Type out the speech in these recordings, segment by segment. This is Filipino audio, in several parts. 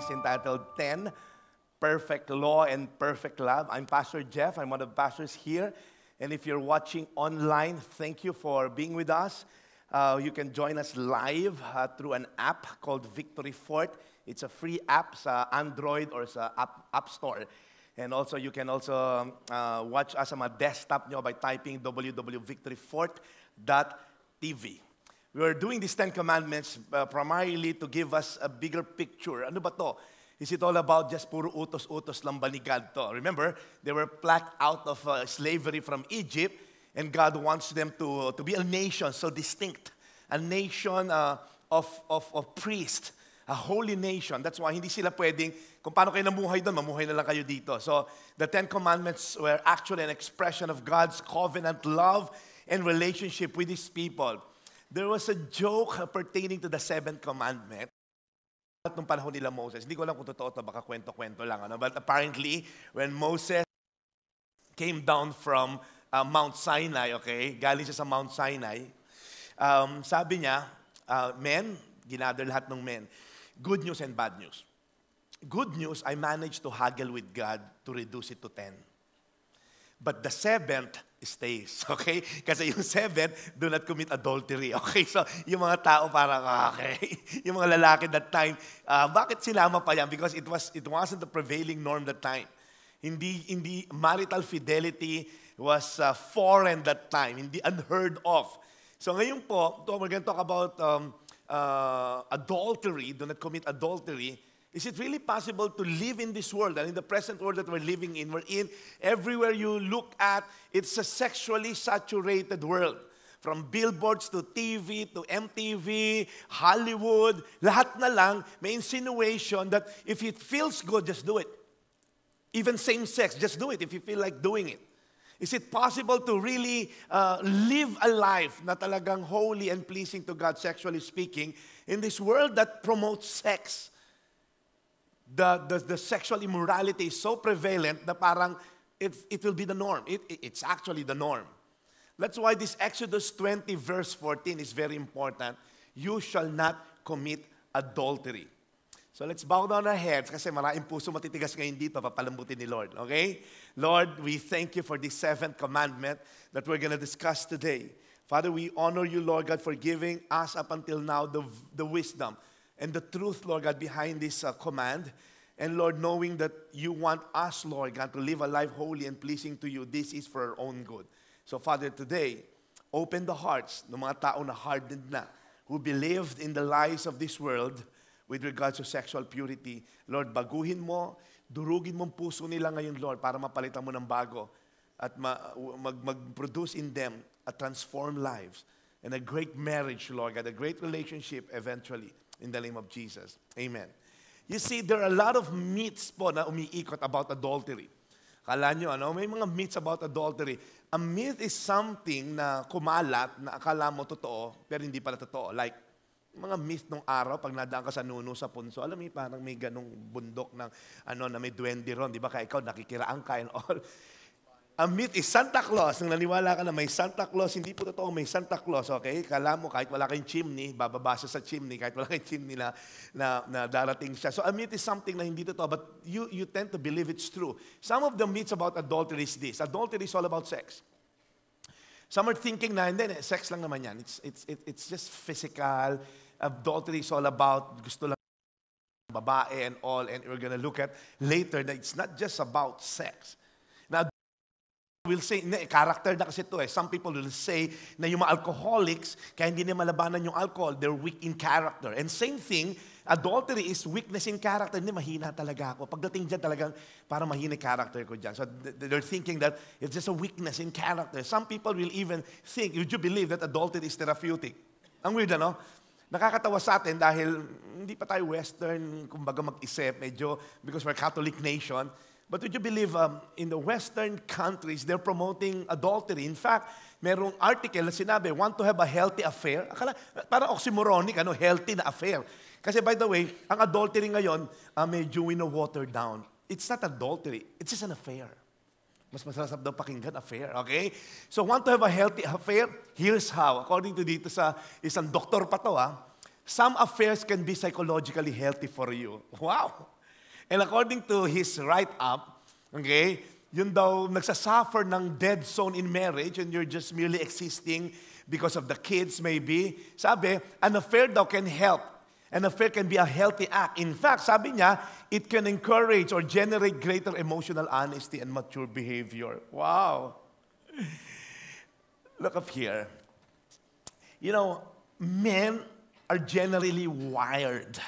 series entitled 10 Perfect Law and Perfect Love. I'm Pastor Jeff, I'm one of the pastors here. And if you're watching online, thank you for being with us. Uh, you can join us live uh, through an app called Victory Fort. It's a free app so Android or sa App, app Store. And also, you can also um, uh, watch us on a desktop by typing www.victoryfort.tv. We are doing these Ten Commandments uh, primarily to give us a bigger picture. Ano ba to? Is it all about just puro utos-utos lang to? Remember, they were plucked out of uh, slavery from Egypt and God wants them to, uh, to be a nation so distinct. A nation uh, of, of, of priests. A holy nation. That's why hindi sila pwedeng, kung paano kayo namuhay doon, mamuhay na lang kayo dito. So, the Ten Commandments were actually an expression of God's covenant love and relationship with His people. there was a joke pertaining to the seventh commandment at nung panahon nila Moses. Hindi ko alam kung totoo to, baka kwento-kwento lang. Ano? But apparently, when Moses came down from uh, Mount Sinai, okay, galing siya sa Mount Sinai, um, sabi niya, uh, men, ginather lahat ng men, good news and bad news. Good news, I managed to haggle with God to reduce it to 10. but the seventh stays, okay? Kasi yung seventh do not commit adultery, okay? So, yung mga tao parang, ah, okay? Yung mga lalaki that time, uh, bakit sinama pa yan? Because it, was, it wasn't the prevailing norm that time. Hindi, hindi marital fidelity was uh, foreign that time, hindi unheard of. So ngayon po, we're going to talk about um, uh, adultery, do not commit adultery, Is it really possible to live in this world and in the present world that we're living in? We're in everywhere you look at, it's a sexually saturated world. From billboards to TV to MTV, Hollywood, lahat na lang may insinuation that if it feels good, just do it. Even same sex, just do it if you feel like doing it. Is it possible to really uh, live a life na talagang holy and pleasing to God, sexually speaking, in this world that promotes sex? the, the, the sexual immorality is so prevalent The parang it, it will be the norm. It, it, it's actually the norm. That's why this Exodus 20, verse 14 is very important. You shall not commit adultery. So let's bow down our heads kasi maraming puso matitigas ngayon dito, papalambutin ni Lord. Okay? Lord, we thank you for this seventh commandment that we're going to discuss today. Father, we honor you, Lord God, for giving us up until now the, the wisdom and the truth, Lord God, behind this uh, command. And Lord, knowing that you want us, Lord God, to live a life holy and pleasing to you, this is for our own good. So, Father, today, open the hearts ng mga tao na hardened na, who believed in the lies of this world with regards to sexual purity. Lord, baguhin mo, durugin mong puso nila ngayon, Lord, para mapalitan mo ng bago at ma- mag- mag-produce in them a transformed lives and a great marriage, Lord God, a great relationship eventually. In the name of Jesus. Amen. You see, there are a lot of myths po na umiikot about adultery. Kala nyo, ano? May mga myths about adultery. A myth is something na kumalat na akala mo totoo, pero hindi pala totoo. Like, mga myth nung araw, pag nadaan ka sa nuno, sa punso, alam mo, parang may ganong bundok ng, ano, na may duwende ron, di ba? Kaya ikaw, nakikiraan ka and all. Amit is Santa Claus. Nung naniwala ka na may Santa Claus, hindi po totoo may Santa Claus, okay? Kala mo kahit wala kang chimney, bababa siya sa chimney, kahit wala kang chimney na, na, na darating siya. So a myth is something na hindi totoo, but you, you tend to believe it's true. Some of the myths about adultery is this. Adultery is all about sex. Some are thinking na, hindi, sex lang naman yan. It's, it's, it's just physical. Adultery is all about gusto lang babae and all, and we're gonna look at later that it's not just about sex will say, na, character na kasi ito eh. Some people will say na yung mga alcoholics, kaya hindi nila malabanan yung alcohol, they're weak in character. And same thing, adultery is weakness in character. Hindi, mahina talaga ako. Pagdating dyan talagang, parang mahina character ko dyan. So they're thinking that it's just a weakness in character. Some people will even think, would you believe that adultery is therapeutic? Ang weird, ano? Nakakatawa sa atin dahil hindi pa tayo Western, kumbaga mag-isip, medyo because we're Catholic nation. But would you believe um, in the Western countries, they're promoting adultery. In fact, merong article na sinabi, want to have a healthy affair. Akala, parang oxymoronic, ano, healthy na affair. Kasi by the way, ang adultery ngayon, uh, medyo wino-watered down. It's not adultery, it's just an affair. Mas masarap daw pakinggan, affair, okay? So want to have a healthy affair? Here's how. According to dito sa isang doktor pa to, ah, some affairs can be psychologically healthy for you. Wow! And according to his write-up, okay, yun daw nagsasuffer ng dead zone in marriage and you're just merely existing because of the kids maybe. Sabi, an affair daw can help. An affair can be a healthy act. In fact, sabi niya, it can encourage or generate greater emotional honesty and mature behavior. Wow. Look up here. You know, men are generally wired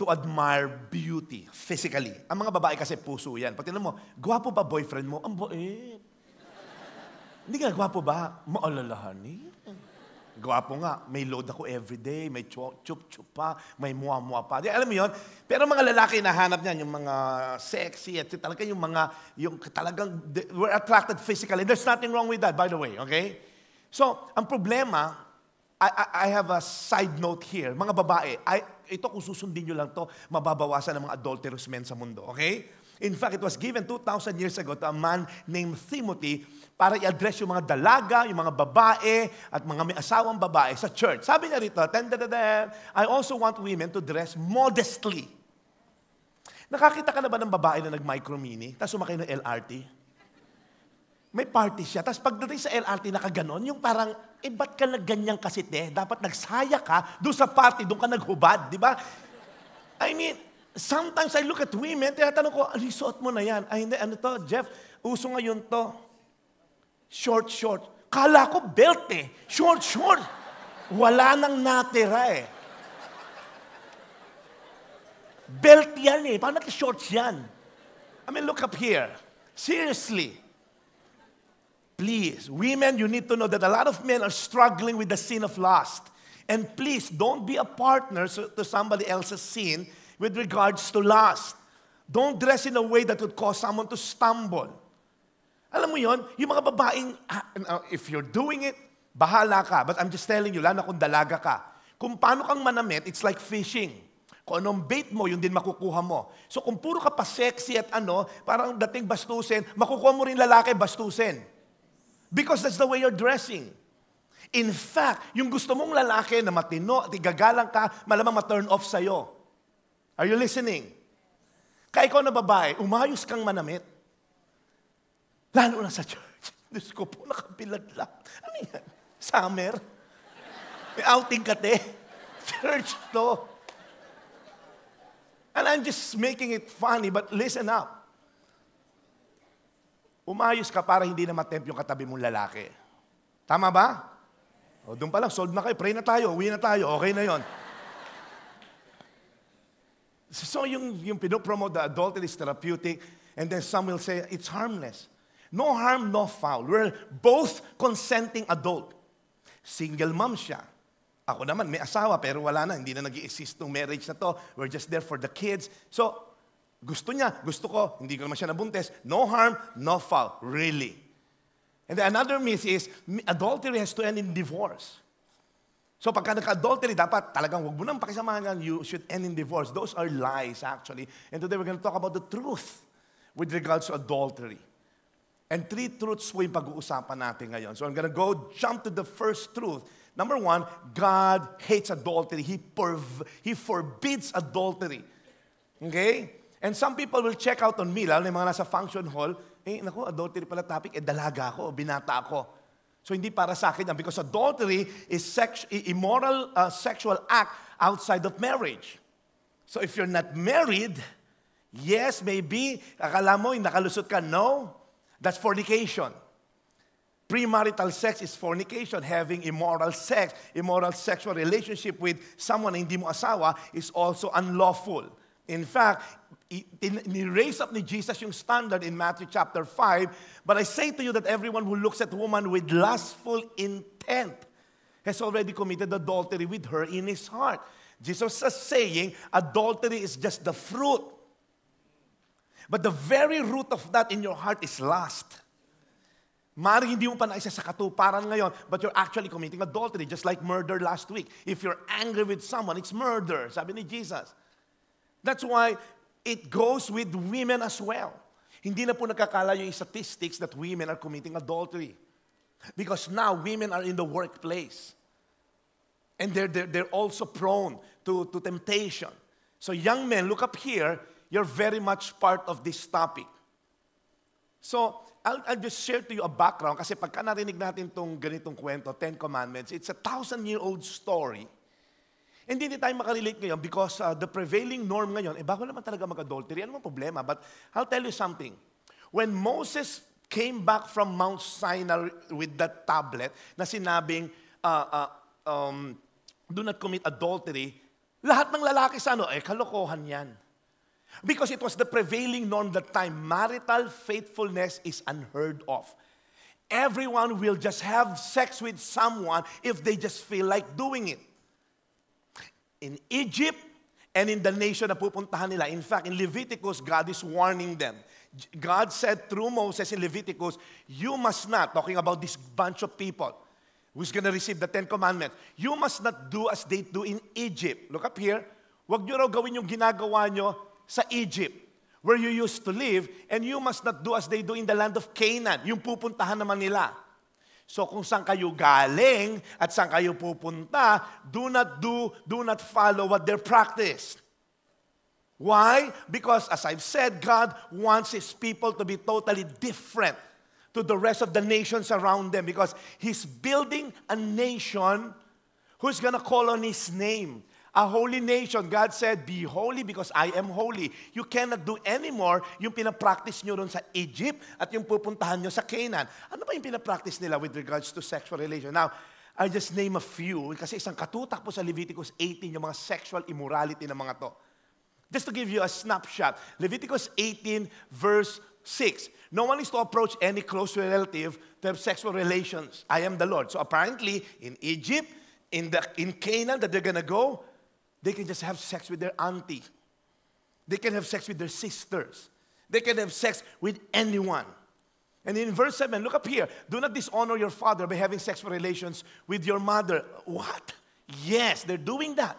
to admire beauty physically. Ang mga babae kasi puso yan. Pag tinan mo, gwapo ba boyfriend mo? Ang bait. Hindi ka gwapo ba? Maalalahanin. Gwapo nga, may load ako everyday, may chup-chup pa, may muwa-muwa pa. Di, alam mo yon Pero mga lalaki na hanap niyan, yung mga sexy, at talaga yung mga, yung talagang, we're attracted physically. There's nothing wrong with that, by the way, okay? So, ang problema, I, I I have a side note here. Mga babae, I, ito kung susundin nyo lang to, mababawasan ang mga adulterous men sa mundo. Okay? In fact, it was given 2,000 years ago to a man named Timothy para i-address yung mga dalaga, yung mga babae, at mga may asawang babae sa church. Sabi niya rito, I also want women to dress modestly. Nakakita ka na ba ng babae na nag-micro-mini, tapos sumakay ng LRT? May party siya. Tapos pagdating sa LRT, nakaganon, yung parang, eh, ba't ka nagganyan kasi, te? Dapat nagsaya ka doon sa party, doon ka naghubad, di ba? I mean, sometimes I look at women, tinatanong ko, ano suot mo na yan? Ay, hindi, ano to, Jeff, uso ngayon to. Short, short. Kala ko belt eh. Short, short. Wala nang natira eh. Belt yan eh. Paano shorts yan? I mean, look up here. Seriously please, women, you need to know that a lot of men are struggling with the sin of lust. And please, don't be a partner to somebody else's sin with regards to lust. Don't dress in a way that would cause someone to stumble. Alam mo yon, yung mga babaeng, ah, if you're doing it, bahala ka. But I'm just telling you, lana kung dalaga ka. Kung paano kang manamit, it's like fishing. Kung anong bait mo, yun din makukuha mo. So kung puro ka pa sexy at ano, parang dating bastusin, makukuha mo rin lalaki bastusin. Because that's the way you're dressing. In fact, yung gusto mong lalaki na matino at igagalang ka, malamang ma-turn off sa'yo. Are you listening? Kaya ikaw na babae, umayos kang manamit. Lalo na sa church. Diyos ko po, nakabilaglag. Ano yan? Summer? May outing ka, te. Church to. And I'm just making it funny, but listen up umayos ka para hindi na matempt yung katabi mong lalaki. Tama ba? O, doon pa lang, solve na kayo. Pray na tayo, uwi na tayo, okay na yon. So yung, yung pinopromote the adult is therapeutic, and then some will say, it's harmless. No harm, no foul. We're both consenting adult. Single mom siya. Ako naman, may asawa pero wala na. Hindi na nag exist ng marriage na to. We're just there for the kids. So, gusto niya, gusto ko, hindi ko naman siya nabuntis. No harm, no foul. Really. And then another myth is, adultery has to end in divorce. So pagka nag-adultery, dapat talagang huwag mo nang pakisamahan yan. You should end in divorce. Those are lies, actually. And today we're going to talk about the truth with regards to adultery. And three truths po yung pag-uusapan natin ngayon. So I'm going to go jump to the first truth. Number one, God hates adultery. He, perv- he forbids adultery. Okay? And some people will check out on me, lalo na yung mga nasa function hall, eh, naku, adultery pala topic, eh, dalaga ako, binata ako. So, hindi para sa akin yan because adultery is sex- immoral uh, sexual act outside of marriage. So, if you're not married, yes, maybe, akala mo, nakalusot ka, no, that's fornication. Premarital sex is fornication. Having immoral sex, immoral sexual relationship with someone na hindi mo asawa is also unlawful. In fact, ni-raise up ni Jesus yung standard in Matthew chapter 5. But I say to you that everyone who looks at woman with lustful intent has already committed adultery with her in his heart. Jesus is saying adultery is just the fruit. But the very root of that in your heart is lust. Maring hindi mo pa naisa sa katuparan ngayon, but you're actually committing adultery, just like murder last week. If you're angry with someone, it's murder, sabi ni Jesus. That's why it goes with women as well. Hindi na po nakakala yung statistics that women are committing adultery. Because now women are in the workplace. And they're, they're, they're also prone to, to temptation. So, young men, look up here. You're very much part of this topic. So, I'll, I'll just share to you a background. Kasi pagka narinig natin itong ganitong kwento, Ten Commandments, it's a thousand-year-old story Hindi, hindi tayo makarelate ngayon because uh, the prevailing norm ngayon, eh bawal naman talaga mag-adultery. Ano ang problema? But I'll tell you something. When Moses came back from Mount Sinai with that tablet na sinabing, uh, uh, um, do not commit adultery, lahat ng lalaki sa ano, eh kalokohan yan. Because it was the prevailing norm that time. Marital faithfulness is unheard of. Everyone will just have sex with someone if they just feel like doing it in Egypt and in the nation na pupuntahan nila. In fact, in Leviticus, God is warning them. God said through Moses in Leviticus, you must not, talking about this bunch of people who's going to receive the Ten Commandments, you must not do as they do in Egypt. Look up here. Huwag nyo raw gawin yung ginagawa nyo sa Egypt where you used to live and you must not do as they do in the land of Canaan, yung pupuntahan naman nila. So kung saan kayo galing at saan kayo pupunta, do not do, do not follow what they're practiced. Why? Because as I've said, God wants His people to be totally different to the rest of the nations around them because He's building a nation who's going to call on His name. A holy nation. God said, be holy because I am holy. You cannot do anymore yung pinapractice nyo doon sa Egypt at yung pupuntahan nyo sa Canaan. Ano ba yung pinapractice nila with regards to sexual relation? Now, I just name a few kasi isang katutak po sa Leviticus 18 yung mga sexual immorality ng mga to. Just to give you a snapshot, Leviticus 18 verse 6. No one is to approach any close relative to have sexual relations. I am the Lord. So apparently, in Egypt, in, the, in Canaan that they're gonna go, They can just have sex with their auntie. They can have sex with their sisters. They can have sex with anyone. And in verse 7, look up here. Do not dishonor your father by having sexual relations with your mother. What? Yes, they're doing that.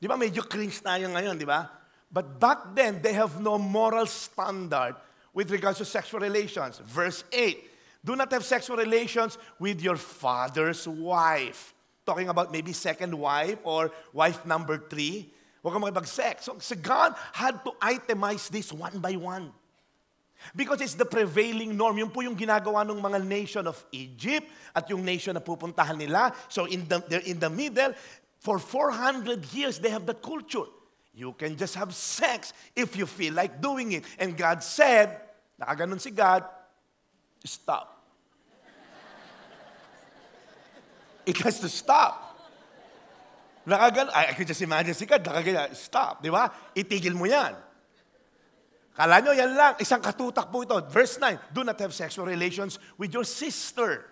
Di ba medyo cringe tayo ngayon, di ba? But back then, they have no moral standard with regards to sexual relations. Verse 8, do not have sexual relations with your father's wife. talking about maybe second wife or wife number three. Huwag kang makipag-sex. So, so God had to itemize this one by one. Because it's the prevailing norm. Yun po yung ginagawa ng mga nation of Egypt at yung nation na pupuntahan nila. So in the, they're in the middle. For 400 years, they have that culture. You can just have sex if you feel like doing it. And God said, nakaganon si God, stop. It has to stop. Nakagan, I, I could just imagine si God, nakagan, stop, di ba? Itigil mo yan. Kala nyo, yan lang. Isang katutak po ito. Verse 9, do not have sexual relations with your sister.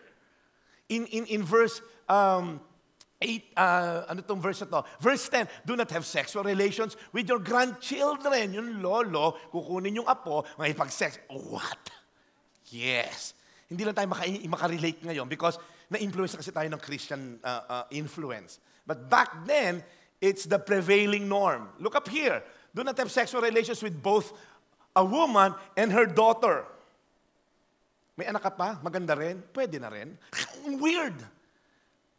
In, in, in verse um, 8, uh, ano tong verse to? Verse 10, do not have sexual relations with your grandchildren. Yung lolo, kukunin yung apo, makipag-sex. What? Yes. Hindi lang tayo maka- makarelate ngayon because na-influence kasi tayo ng Christian uh, uh, influence. But back then, it's the prevailing norm. Look up here. Do not have sexual relations with both a woman and her daughter. May anak ka pa? Maganda rin? Pwede na rin. Weird.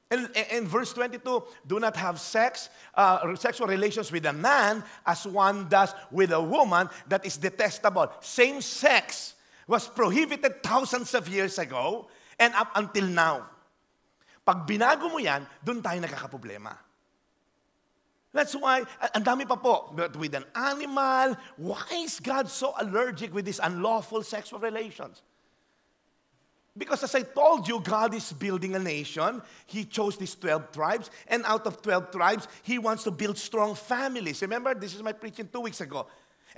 And, and, verse 22, do not have sex, uh, sexual relations with a man as one does with a woman that is detestable. Same sex was prohibited thousands of years ago and up until now. Pag binago mo yan, doon tayo nagkakaproblema. That's why, ang dami pa po, but with an animal, why is God so allergic with these unlawful sexual relations? Because as I told you, God is building a nation. He chose these 12 tribes, and out of 12 tribes, He wants to build strong families. Remember, this is my preaching two weeks ago.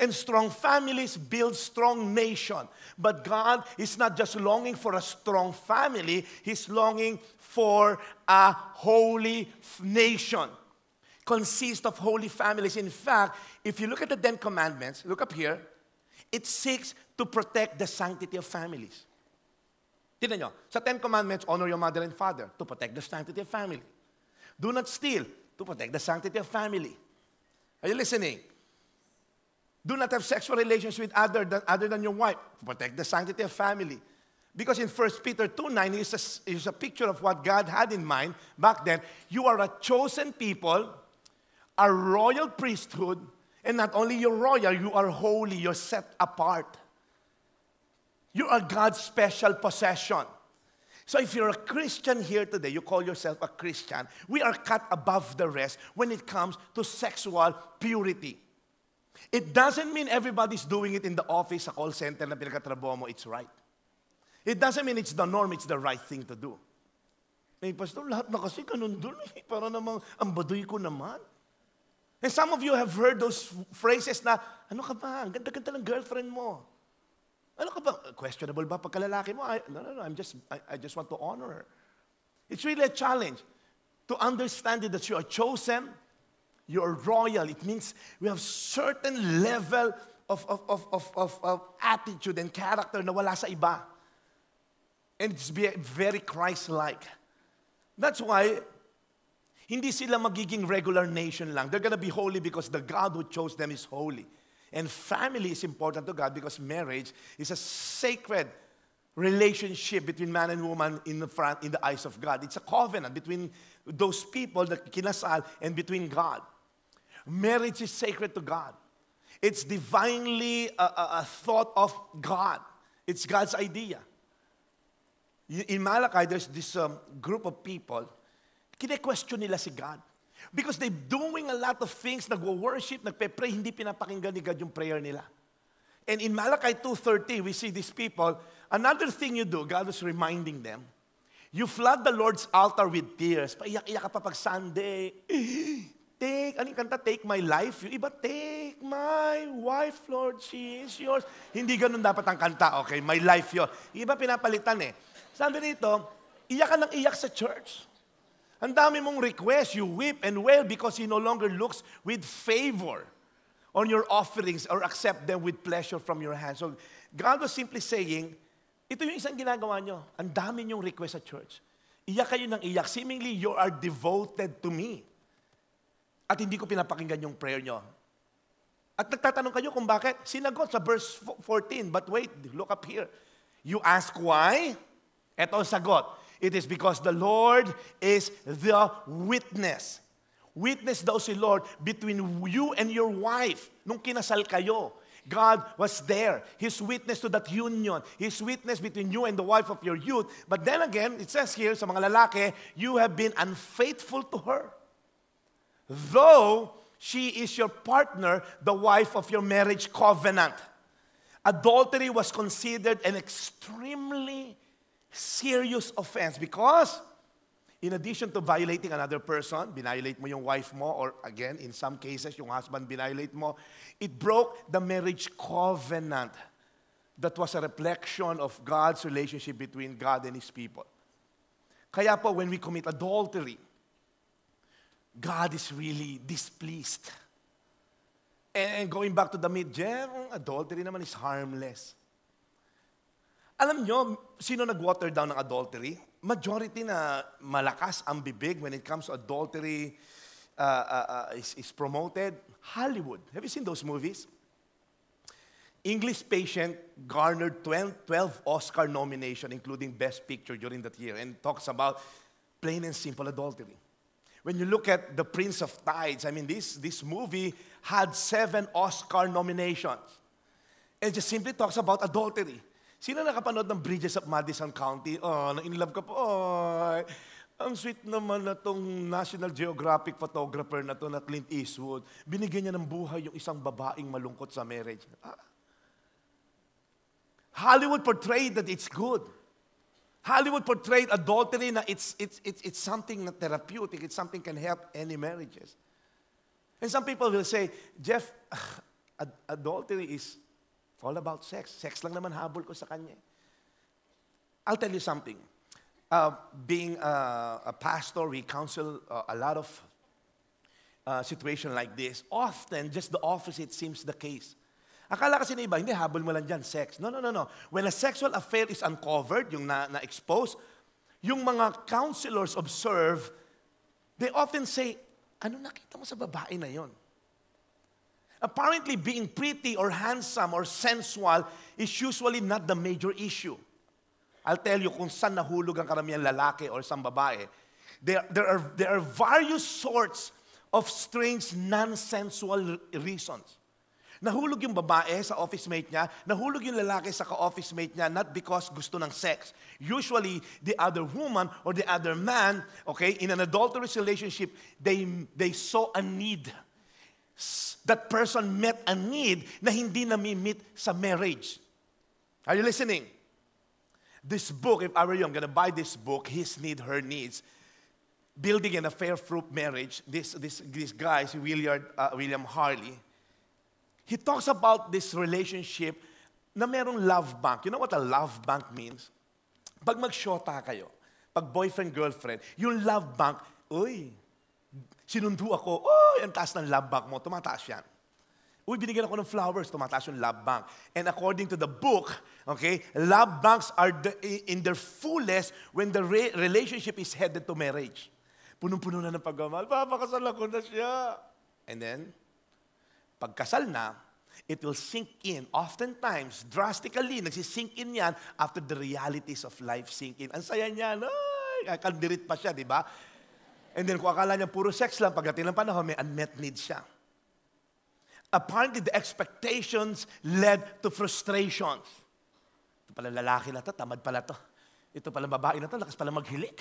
And strong families build strong nation. But God is not just longing for a strong family, He's longing for a holy nation. Consists of holy families. In fact, if you look at the Ten Commandments, look up here, it seeks to protect the sanctity of families. Tignan nyo, sa Ten Commandments, honor your mother and father to protect the sanctity of family. Do not steal to protect the sanctity of family. Are you listening? Do not have sexual relations with other than, other than your wife. Protect the sanctity of family. Because in 1 Peter 2 9 a, is a picture of what God had in mind back then. You are a chosen people, a royal priesthood, and not only you're royal, you are holy, you're set apart. You are God's special possession. So if you're a Christian here today, you call yourself a Christian, we are cut above the rest when it comes to sexual purity. It doesn't mean everybody's doing it in the office, sa call center na pinagkatrabaho mo, it's right. It doesn't mean it's the norm, it's the right thing to do. Eh, Pastor, lahat na kasi ganun dun. Eh. Para namang, ang ko naman. And some of you have heard those phrases na, ano ka ba, ang ganda-ganda lang girlfriend mo. Ano ka ba, questionable ba pagkalalaki mo? I, no, no, no, I'm just, I, I just want to honor her. It's really a challenge to understand that you are chosen, you're royal. It means we have certain level of, of, of, of, of, of attitude and character na wala sa iba. And it's very Christ-like. That's why hindi sila magiging regular nation lang. They're gonna be holy because the God who chose them is holy. And family is important to God because marriage is a sacred relationship between man and woman in the, front, in the eyes of God. It's a covenant between those people that kinasal and between God. Marriage is sacred to God. It's divinely a, a, a thought of God. It's God's idea. In Malachi, there's this um, group of people, kine-question nila si God. Because they're doing a lot of things, nagwo-worship, nagpe-pray, hindi pinapakinggan ni God yung prayer nila. And in Malachi 2.30, we see these people, another thing you do, God is reminding them, you flood the Lord's altar with tears. Paiyak-iyak ka pa pag Sunday. Take, anong kanta? Take my life. Yung iba, take my wife, Lord, she is yours. Hindi ganun dapat ang kanta, okay? My life yon. Yung iba pinapalitan eh. Sabi nito, iyak ka ng iyak sa church. Ang dami mong request, you weep and wail because He no longer looks with favor on your offerings or accept them with pleasure from your hands. So God was simply saying, ito yung isang ginagawa nyo. Ang dami nyong request sa church. Iyak kayo ng iyak. Seemingly, you are devoted to me. At hindi ko pinapakinggan yung prayer nyo. At nagtatanong kayo kung bakit. Sinagot sa verse 14. But wait, look up here. You ask why? Ito ang sagot. It is because the Lord is the witness. Witness daw si Lord between you and your wife nung kinasal kayo. God was there. His witness to that union. His witness between you and the wife of your youth. But then again, it says here sa mga lalaki, you have been unfaithful to her. though she is your partner, the wife of your marriage covenant. Adultery was considered an extremely serious offense because in addition to violating another person, binilate mo yung wife mo, or again, in some cases, yung husband binilate mo, it broke the marriage covenant that was a reflection of God's relationship between God and His people. Kaya po, when we commit adultery, God is really displeased. And going back to the mid-gem, adultery naman is harmless. Alam nyo, sino nag-water down ng adultery? Majority na malakas ang bibig when it comes to adultery uh, uh, uh, is, is promoted. Hollywood. Have you seen those movies? English Patient garnered 12, 12 Oscar nomination, including Best Picture during that year, and talks about plain and simple adultery. When you look at The Prince of Tides, I mean, this, this movie had seven Oscar nominations. It just simply talks about adultery. Sino nakapanood ng Bridges of Madison County? Oh, in love ka po. Oh, ang sweet naman na tong National Geographic photographer na to na Clint Eastwood. Binigyan niya ng buhay yung isang babaeng malungkot sa marriage. Ah. Hollywood portrayed that it's good. Hollywood portrayed adultery na it's, it's, it's, it's something therapeutic. It's something can help any marriages. And some people will say, Jeff, ad- adultery is all about sex. Sex lang naman habol ko sa kanya. I'll tell you something. Uh, being a, a, pastor, we counsel uh, a lot of uh, situations like this. Often, just the opposite seems the case. Akala kasi ng iba, hindi, habol mo lang dyan, sex. No, no, no, no. When a sexual affair is uncovered, yung na, na-expose, yung mga counselors observe, they often say, ano nakita mo sa babae na yon? Apparently, being pretty or handsome or sensual is usually not the major issue. I'll tell you kung saan nahulog ang karamihan lalaki or isang babae. There, there, are, there are various sorts of strange, non-sensual reasons. Nahulog yung babae sa office mate niya, nahulog yung lalaki sa ka-office mate niya not because gusto ng sex. Usually, the other woman or the other man, okay, in an adulterous relationship, they, they saw a need. That person met a need na hindi nami-meet sa marriage. Are you listening? This book, if I were you, I'm gonna buy this book, His Need, Her Needs, Building an Affair Fruit Marriage. This, this, this guy, William, uh, William Harley, he talks about this relationship na merong love bank. You know what a love bank means? Pag magsyota kayo, pag boyfriend-girlfriend, yung love bank, uy, sinundo ako, uy, ang taas ng love bank mo, tumataas yan. Uy, binigyan ako ng flowers, tumataas yung love bank. And according to the book, okay, love banks are the, in their fullest when the re- relationship is headed to marriage. Punong-puno na ng pagmamahal, papakasal ako na siya. And then, pagkasal na, it will sink in. Oftentimes, drastically, nagsisink in yan after the realities of life sink in. Ang saya niya, no? Kandirit pa siya, di ba? And then kung akala niya puro sex lang, pagdating ng panahon, may unmet need siya. Apparently, the expectations led to frustrations. Ito pala lalaki na to, tamad pala to. Ito pala babae na to, lakas pala maghilik.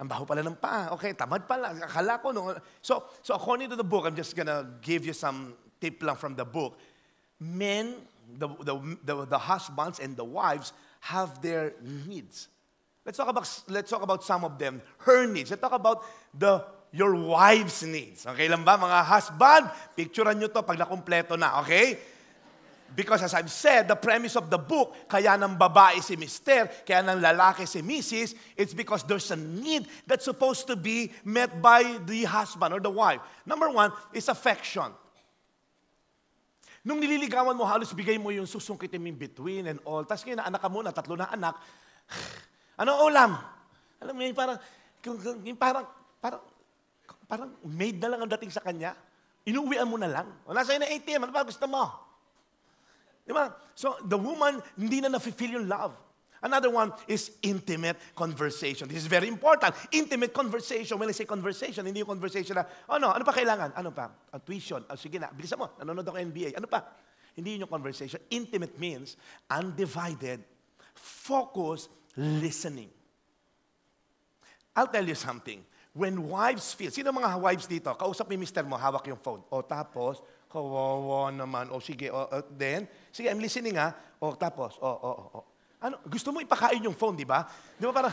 Ang baho pala ng paa. Okay, tamad pala. Akala ko no. So, so according to the book, I'm just gonna give you some tip lang from the book. Men, the, the, the, the husbands and the wives have their needs. Let's talk about let's talk about some of them. Her needs. Let's talk about the your wife's needs. Okay lang ba mga husband? Picturean niyo to pag nakumpleto na, okay? Because as I've said, the premise of the book, kaya ng babae si Mister, kaya ng lalaki si Mrs., it's because there's a need that's supposed to be met by the husband or the wife. Number one is affection. Nung nililigawan mo, halos bigay mo yung susungkitin mo between and all. Tapos ngayon, anak ka muna, tatlo na anak. Ano ulam? Alam mo, yung parang, yung parang, parang, parang maid na lang ang dating sa kanya. Inuwian mo na lang. O, nasa na ATM, ano ba gusto mo? Diba? So, the woman, hindi na nafe-feel yung love. Another one is intimate conversation. This is very important. Intimate conversation. When I say conversation, hindi yung conversation na, oh no, ano pa kailangan? Ano pa? A ah, tuition. Oh, sige na, bilisan mo. Nanonood ako NBA. Ano pa? Hindi yun yung conversation. Intimate means undivided, focused listening. I'll tell you something. When wives feel, sino mga wives dito? Kausap ni mister mo, hawak yung phone. O tapos, Kawawa naman. O sige, oh, o, then, sige, I'm listening ha. O tapos, o, o, o. Ano, gusto mo ipakain yung phone, di ba? Di ba parang,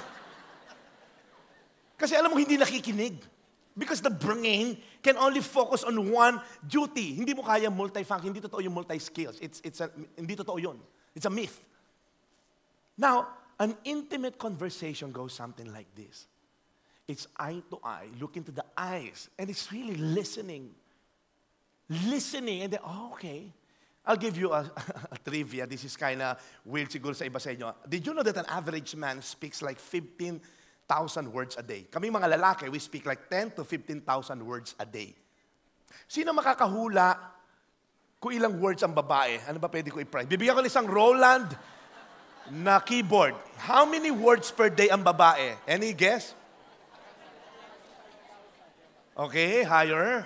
kasi alam mo, hindi nakikinig. Because the brain can only focus on one duty. Hindi mo kaya multifunction. Hindi totoo yung multi-skills. It's, it's a, hindi totoo yun. It's a myth. Now, an intimate conversation goes something like this. It's eye to eye, look into the eyes, and it's really listening listening, and then, oh, okay. I'll give you a, a trivia. This is kind of weird siguro sa iba sa inyo. Did you know that an average man speaks like 15,000 words a day? Kami mga lalaki, we speak like 10 to 15,000 words a day. Sino makakahula kung ilang words ang babae? Ano ba pwede ko i-prize? Bibigyan ko ng isang Roland na keyboard. How many words per day ang babae? Any guess? Okay, higher.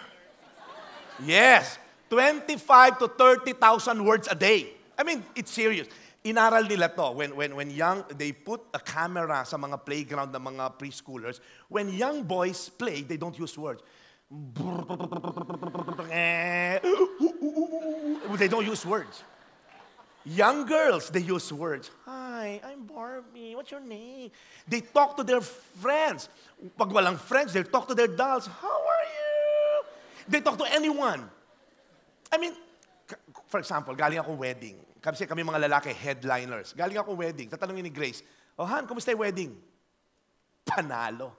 Yes. 25 to 30,000 words a day. I mean, it's serious. Inaral nila to when, when, when young, they put a camera sa mga playground ng mga preschoolers. When young boys play, they don't use words. They don't use words. Young girls, they use words. Hi, I'm Barbie. What's your name? They talk to their friends. Pag walang friends, they talk to their dolls. How are They talk to anyone. I mean, for example, galing ako wedding. Kasi kami mga lalaki, headliners. Galing ako wedding. Tatanungin ni Grace, Oh, Han, kumusta yung wedding? Panalo.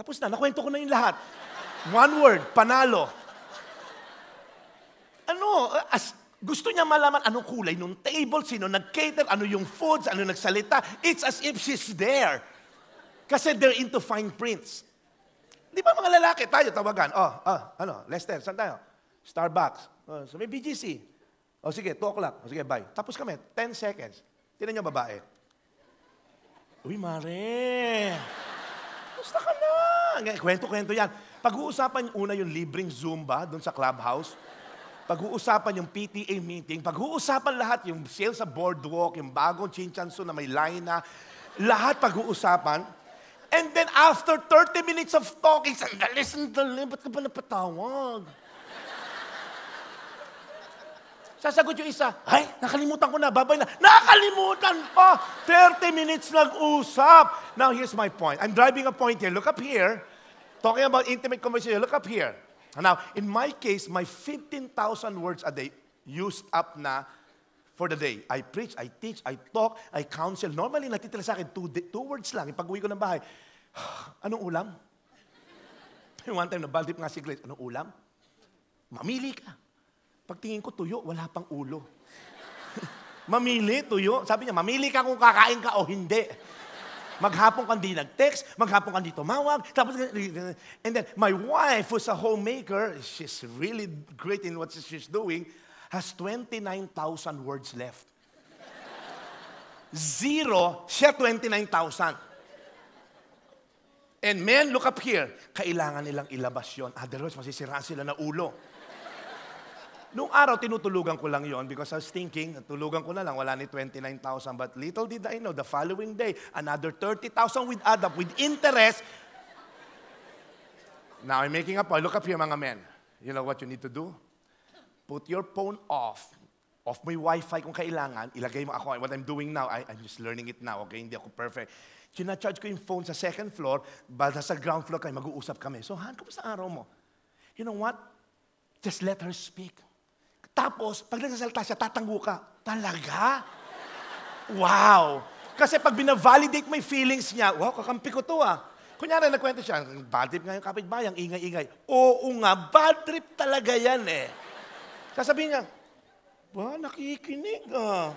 Tapos na, nakwento ko na yung lahat. One word, panalo. Ano, as, gusto niya malaman anong kulay nung table, sino nag-cater, ano yung foods, ano nagsalita. It's as if she's there. Kasi they're into fine prints. Di ba mga lalaki, tayo tawagan, oh, oh, ano, Lester, saan tayo? Starbucks. Oh, so may BGC. O oh, sige, 2 o'clock. O oh, sige, bye. Tapos kami, 10 seconds. Tinan niyo babae. Uy, mare. Gusto ka na. Kwento-kwento yan. Pag-uusapan una yung libreng Zumba doon sa clubhouse pag-uusapan yung PTA meeting, pag-uusapan lahat yung sales sa boardwalk, yung bagong chinchanso na may line na, lahat pag-uusapan. And then after 30 minutes of talking, sandali, sandali, ba't ka ba napatawag? Sasagot yung isa, ay, nakalimutan ko na, babay na. Nakalimutan pa! 30 minutes nag-usap. Now, here's my point. I'm driving a point here. Look up here. Talking about intimate conversation, look up here. Now, in my case, my 15,000 words a day used up na for the day. I preach, I teach, I talk, I counsel. Normally, natitira sa akin, two, two words lang. Pag-uwi ko ng bahay, anong ulam? One time, nabaldip nga si Grace, anong ulam? Mamili ka. Pagtingin ko, tuyo, wala pang ulo. mamili, tuyo. Sabi niya, mamili ka kung kakain ka o hindi. Maghapon kang di nag-text, maghapon kang di tumawag. Tapos, and then, my wife, who's a homemaker, she's really great in what she's doing has 29,000 words left. Zero, siya 29,000. And men, look up here. Kailangan nilang ilabas yon. Otherwise, masisiraan sila na ulo. Noong araw, tinutulugan ko lang yon because I was thinking, tulugan ko na lang, wala ni 29,000. But little did I know, the following day, another 30,000 with add with interest. Now, I'm making a point. Look up here, mga men. You know what you need to do? put your phone off, off mo yung wifi kung kailangan, ilagay mo ako, what I'm doing now, I, I'm just learning it now, okay, hindi ako perfect. Kina-charge ko yung phone sa second floor, basta sa ground floor kayo, mag-uusap kami. So, han, kumusta araw mo? You know what? Just let her speak. Tapos, pag nagsasalta siya, tatanggo ka. Talaga? Wow! Kasi pag binavalidate mo yung feelings niya, wow, kakampi ko to ah. Kunyari, nagkwento siya, bad trip nga yung kapitbahay, ingay-ingay. Oo nga, bad trip talaga yan eh. Sasabihin niya, ba, nakikinig ah.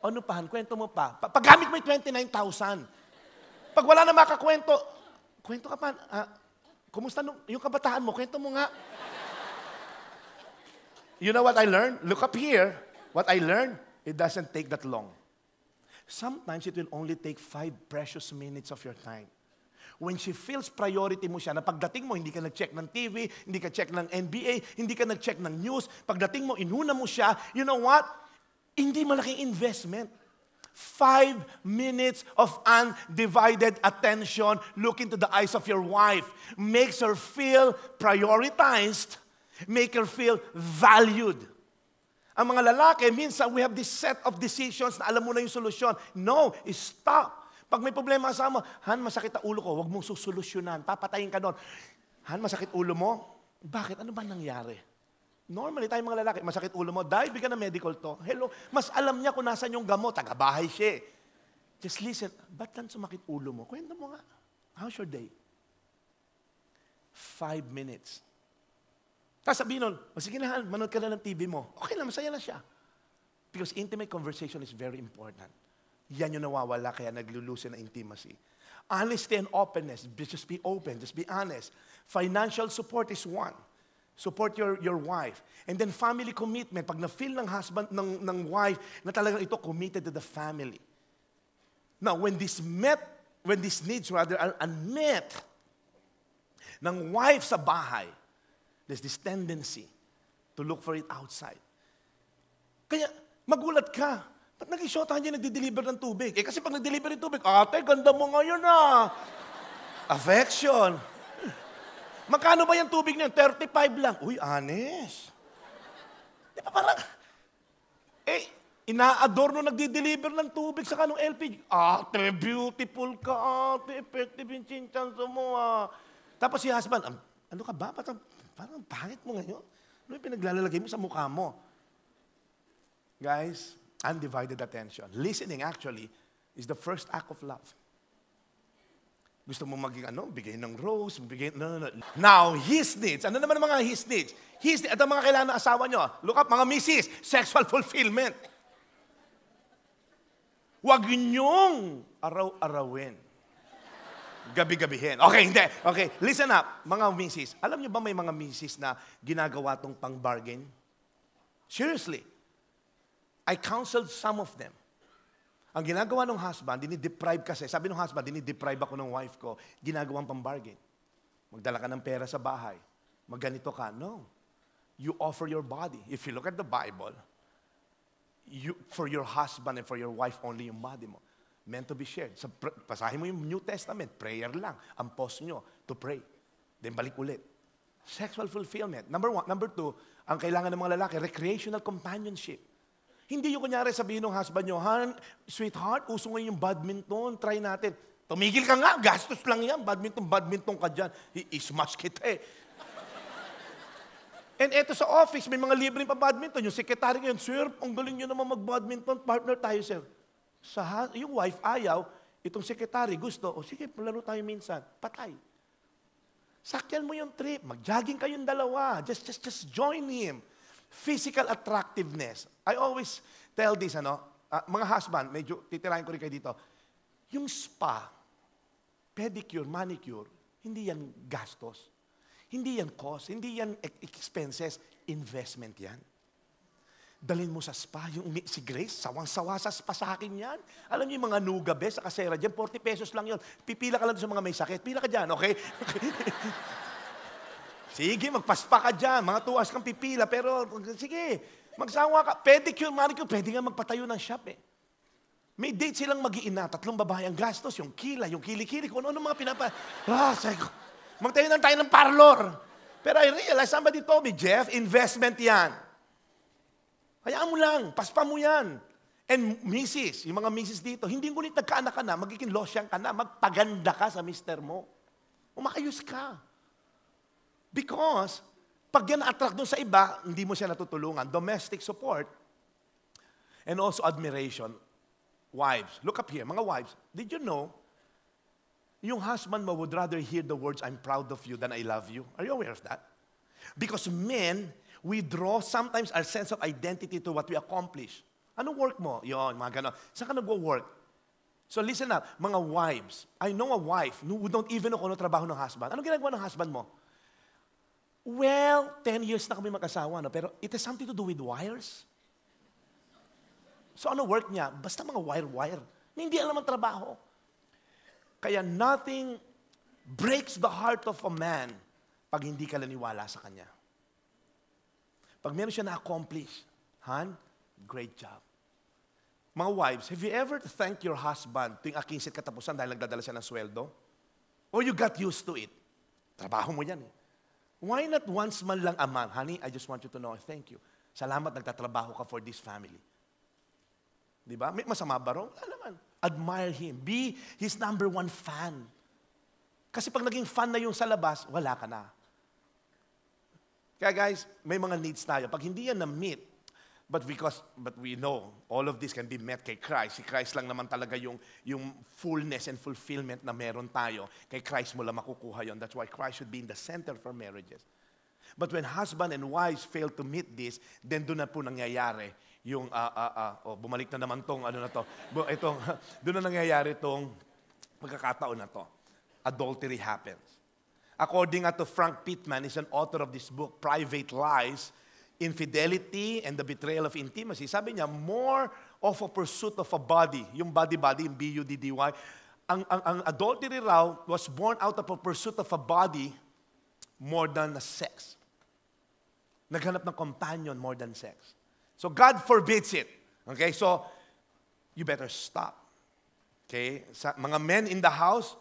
Ano pa, kwento mo pa. Paggamit mo yung 29,000. Pag wala na makakwento, kwento ka pa. Ah, kumusta nung, yung kabataan mo? Kwento mo nga. You know what I learned? Look up here. What I learned, it doesn't take that long. Sometimes it will only take five precious minutes of your time. When she feels priority mo siya, na pagdating mo, hindi ka nag-check ng TV, hindi ka check ng NBA, hindi ka nag-check ng news, pagdating mo, inuna mo siya, you know what? Hindi malaking investment. Five minutes of undivided attention, looking to the eyes of your wife, makes her feel prioritized, make her feel valued. Ang mga lalaki, minsan we have this set of decisions na alam mo na yung solusyon. No, stop. Pag may problema sa asawa, Han, masakit ang ulo ko, huwag mong susolusyonan, papatayin ka doon. Han, masakit ulo mo? Bakit? Ano ba nangyari? Normally, tayong mga lalaki, masakit ulo mo, dahil bigyan ng medical to. Hello, mas alam niya kung nasan yung gamot, tagabahay siya. Eh. Just listen, ba't lang sumakit ulo mo? Kwento mo nga, how's your day? Five minutes. Tapos sabihin nun, o sige na, manood ka na ng TV mo. Okay lang, masaya na siya. Because intimate conversation is very important yan yung nawawala kaya naglulusin na intimacy. Honesty and openness. Just be open. Just be honest. Financial support is one. Support your, your wife. And then family commitment. Pag na-feel ng husband, ng, ng wife, na talagang ito committed to the family. Now, when this met, when these needs rather are unmet ng wife sa bahay, there's this tendency to look for it outside. Kaya, magulat ka Ba't naging short hand yan nagde-deliver ng tubig? Eh kasi pag nag-deliver ng tubig, ate, ganda mo ngayon ah. Affection. Magkano ba yung tubig niyan? 35 lang. Uy, honest. Di ba parang, eh, ina-adorno nagde-deliver ng tubig sa kanong LPG. Ate, beautiful ka, ate. Effective yung chinchanso mo ah. Tapos si husband, um, ano ka ba? Parang, parang pangit mo ngayon. Ano yung pinaglalagay mo sa mukha mo? Guys, undivided attention. Listening actually is the first act of love. Gusto mo maging ano? Bigay ng rose, bigay, no, no, no. Now, his needs. Ano naman ang mga his needs? His needs. At mga kailangan ng asawa nyo, look up, mga misis, sexual fulfillment. Huwag nyong araw-arawin. Gabi-gabihin. Okay, hindi. Okay, listen up, mga misis. Alam nyo ba may mga misis na ginagawa tong pang-bargain? Seriously. I counseled some of them. Ang ginagawa ng husband, dinideprive kasi. Sabi ng husband, dinideprive ako ng wife ko. Ginagawang pambargain. Magdala ka ng pera sa bahay. Magganito ka. No. You offer your body. If you look at the Bible, you, for your husband and for your wife only yung body mo. Meant to be shared. Sa, pasahin mo yung New Testament, prayer lang. Ang post nyo, to pray. Then balik ulit. Sexual fulfillment. Number one. Number two, ang kailangan ng mga lalaki, recreational companionship. Hindi yung kunyari sabihin ng husband nyo, Han, sweetheart, uso ngayon yung badminton, try natin. Tumigil ka nga, gastos lang yan, badminton, badminton ka dyan. I-smash kita eh. And eto sa office, may mga libreng pa badminton. Yung secretary ko yun, Sir, ang galing nyo naman mag-badminton, partner tayo, sir. Sa, yung wife ayaw, itong secretary, gusto, o sige, laro tayo minsan, patay. Sakyan mo yung trip, mag-jogging kayong dalawa, just, just, just join him. Physical attractiveness. I always tell this, ano, uh, mga husband, medyo titirahin ko rin kayo dito, yung spa, pedicure, manicure, hindi yan gastos. Hindi yan cost, hindi yan expenses, investment yan. Dalhin mo sa spa, yung si Grace, sawang-sawa sa spa sa akin yan. Alam niyo yung mga nugabe sa kasera dyan, 40 pesos lang yon. Pipila ka lang sa mga may sakit, pila ka dyan, okay? Sige, magpaspa ka dyan. Mga tuwas kang pipila. Pero sige, magsawa ka. Pedicure, manicure, pwede nga magpatayo ng shop eh. May date silang mag-iina. Tatlong babae ang gastos. Yung kila, yung kilikili, kung ano-ano mga pinapa... Ah, sabi ko, magtayo lang tayo ng parlor. Pero I realized, somebody told me, Jeff, investment yan. Hayaan mo lang, paspa mo yan. And misis, yung mga misis dito, hindi ngunit nagkaanak ka na, magiging losyang ka na, magpaganda ka sa mister mo. Umaayos ka. Because, pag yan na-attract doon sa iba, hindi mo siya natutulungan. Domestic support and also admiration. Wives, look up here, mga wives. Did you know, yung husband mo would rather hear the words, I'm proud of you than I love you. Are you aware of that? Because men, we draw sometimes our sense of identity to what we accomplish. Ano work mo? Yon, mga ganon. Saan ka nagwo-work? So listen up, mga wives. I know a wife who don't even know kung ano trabaho ng husband. Anong ginagawa ng husband mo? Well, 10 years na kami mag-asawa, no? pero it has something to do with wires. So ano work niya? Basta mga wire-wire. Hindi alam ang trabaho. Kaya nothing breaks the heart of a man pag hindi ka naniwala sa kanya. Pag meron siya na-accomplish, Han, great job. Mga wives, have you ever thanked your husband tuwing akinsit katapusan dahil nagdadala siya ng sweldo? Or you got used to it? Trabaho mo yan eh. Why not once man lang a month? Honey, I just want you to know, thank you. Salamat nagtatrabaho ka for this family. Di ba? May masama ba ron? Wala naman. Admire him. Be his number one fan. Kasi pag naging fan na yung sa labas, wala ka na. Kaya guys, may mga needs tayo. Pag hindi yan na-meet, But because but we know all of this can be met kay Christ. Si Christ lang naman talaga yung yung fullness and fulfillment na meron tayo. Kay Christ mo lang makukuha yon. That's why Christ should be in the center for marriages. But when husband and wives fail to meet this, then doon na po nangyayari yung uh, uh, uh, oh, bumalik na naman tong ano na to. Itong doon na nangyayari tong pagkakataon na to. Adultery happens. According to Frank Pittman, is an author of this book, Private Lies, infidelity and the betrayal of intimacy. Sabi niya, more of a pursuit of a body. Yung body-body, yung B-U-D-D-Y. Ang, ang, ang adultery raw was born out of a pursuit of a body more than a sex. Naghanap ng companion more than sex. So God forbids it. Okay, so you better stop. Okay, sa mga men in the house,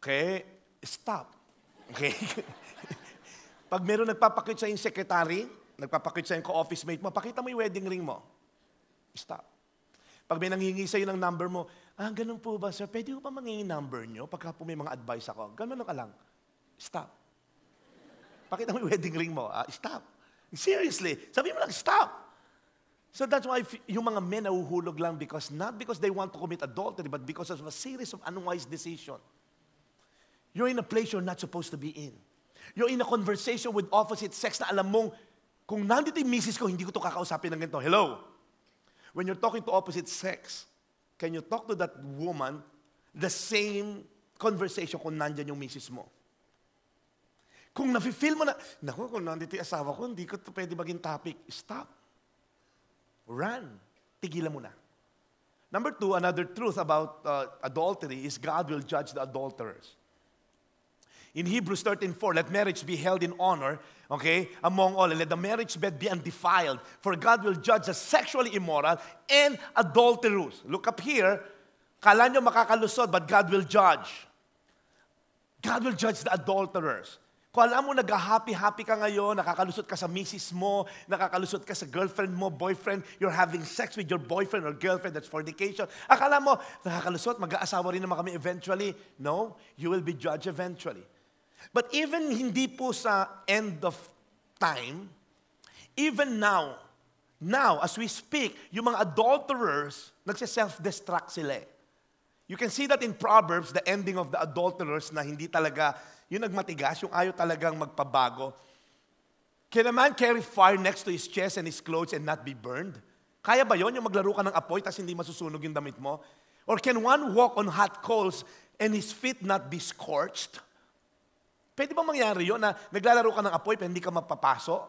okay, stop. Okay? Pag meron nagpapakit sa yung secretary, nagpapakit sa yung co-office mate mo, pakita mo yung wedding ring mo. Stop. Pag may nangingi sa'yo ng number mo, ah, ganun po ba, sir? Pwede ko pa mangingi number nyo pagka po may mga advice ako? Ganun ka lang. Stop. Pakita mo yung wedding ring mo. Ah, stop. Seriously. Sabi mo lang, stop. So that's why yung mga men nahuhulog lang because not because they want to commit adultery, but because of a series of unwise decision. You're in a place you're not supposed to be in. You're in a conversation with opposite sex na alam mong, kung nandito yung misis ko, hindi ko to kakausapin ng ganito. Hello? When you're talking to opposite sex, can you talk to that woman the same conversation kung nandyan yung misis mo? Kung nafe-feel mo na, naku, kung nandito yung asawa ko, hindi ko to pwede maging topic. Stop. Run. Tigilan mo na. Number two, another truth about uh, adultery is God will judge the adulterers. In Hebrews 13:4, let marriage be held in honor, okay, among all, and let the marriage bed be undefiled, for God will judge the sexually immoral and adulterous. Look up here. Kala nyo makakalusot, but God will judge. God will judge the adulterers. Kung alam mo, nag-happy-happy ka ngayon, nakakalusot ka sa misis mo, nakakalusot ka sa girlfriend mo, boyfriend, you're having sex with your boyfriend or girlfriend, that's fornication. Akala mo, nakakalusot, mag-aasawa rin naman kami eventually. No, you will be judged eventually. But even hindi po sa end of time, even now, now, as we speak, yung mga adulterers, nagsiself-destruct sila eh. You can see that in Proverbs, the ending of the adulterers na hindi talaga, yung nagmatigas, yung ayaw talagang magpabago. Can a man carry fire next to his chest and his clothes and not be burned? Kaya ba yon yung maglaro ka ng apoy tapos hindi masusunog yung damit mo? Or can one walk on hot coals and his feet not be scorched? Pwede bang mangyari yon na naglalaro ka ng apoy pero hindi ka mapapaso?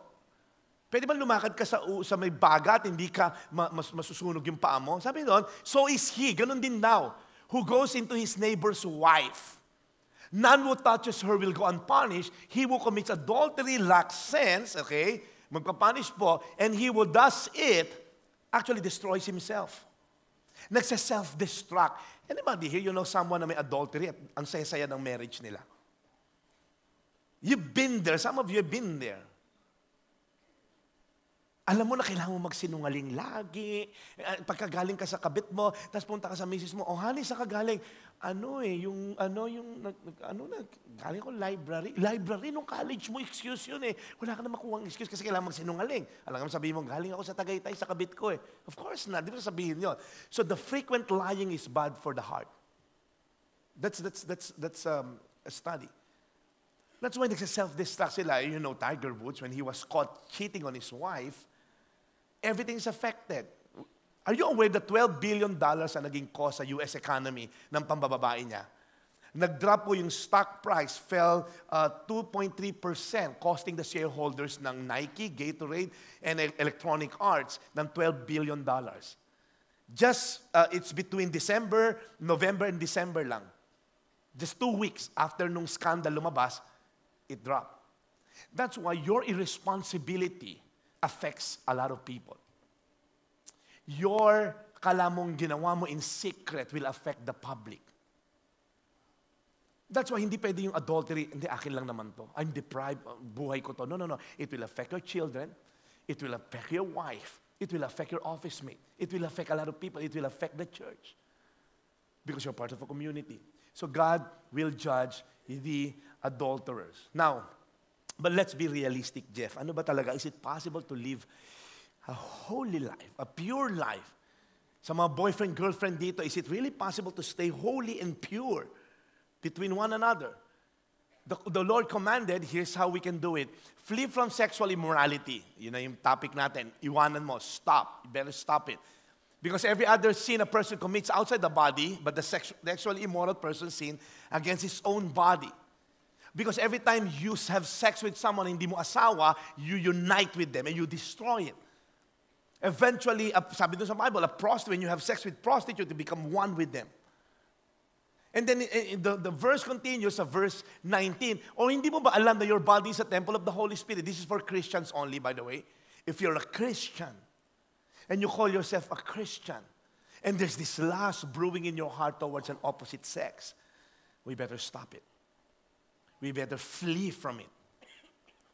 Pwede bang lumakad ka sa, sa may baga at hindi ka ma, mas, masusunog yung paa mo? Sabi doon, so is he, ganun din now, who goes into his neighbor's wife. None who touches her will go unpunished. He who commits adultery lacks sense, okay? Magpapunish po. And he who does it actually destroys himself. Nagsa-self-destruct. Anybody here, you know someone na may adultery at ang saya-saya ng marriage nila? You've been there. Some of you have been there. Alam mo na kailangan mo magsinungaling lagi. Eh, pagkagaling ka sa kabit mo, tapos punta ka sa misis mo, oh honey, sa kagaling, ano eh, yung, ano, yung, nag, ano na, galing ko library. Library nung college mo, excuse yun eh. Wala ka na makuha excuse kasi kailangan magsinungaling. Alam mo, sabihin mo, galing ako sa Tagaytay, sa kabit ko eh. Of course na, di ba sabihin yun? So the frequent lying is bad for the heart. That's, that's, that's, that's um, a study. That's why nagsa-self-destruct sila. Eh, you know, Tiger Woods, when he was caught cheating on his wife, everything's affected. Are you aware that $12 billion dollars ang naging cost sa US economy ng pambababae niya? Nag-drop po yung stock price, fell uh, 2.3%, costing the shareholders ng Nike, Gatorade, and Electronic Arts ng $12 billion. dollars. Just, uh, it's between December, November and December lang. Just two weeks after nung scandal lumabas, it dropped. That's why your irresponsibility affects a lot of people. Your kalamong ginawa mo in secret will affect the public. That's why hindi pwede yung adultery, hindi akin lang naman to. I'm deprived, uh, buhay ko to. No, no, no. It will affect your children. It will affect your wife. It will affect your office mate. It will affect a lot of people. It will affect the church. Because you're part of a community. So God will judge the adulterers. Now, but let's be realistic, Jeff. Ano ba talaga? Is it possible to live a holy life, a pure life? Sa mga boyfriend, girlfriend dito, is it really possible to stay holy and pure between one another? The, the Lord commanded, here's how we can do it. Flee from sexual immorality. You na yung topic natin. Iwanan mo. Stop. You better stop it. Because every other sin a person commits outside the body, but the sexual, the immoral person sin against his own body. Because every time you have sex with someone hindi mo asawa, you unite with them and you destroy it. Eventually, a, sabi sa Bible, a prostitute, when you have sex with prostitute, you become one with them. And then eh, eh, the, the verse continues sa verse 19. in hindi mo ba alam na your body is a temple of the Holy Spirit? This is for Christians only, by the way. If you're a Christian and you call yourself a Christian, and there's this lust brewing in your heart towards an opposite sex, we better stop it. we better flee from it.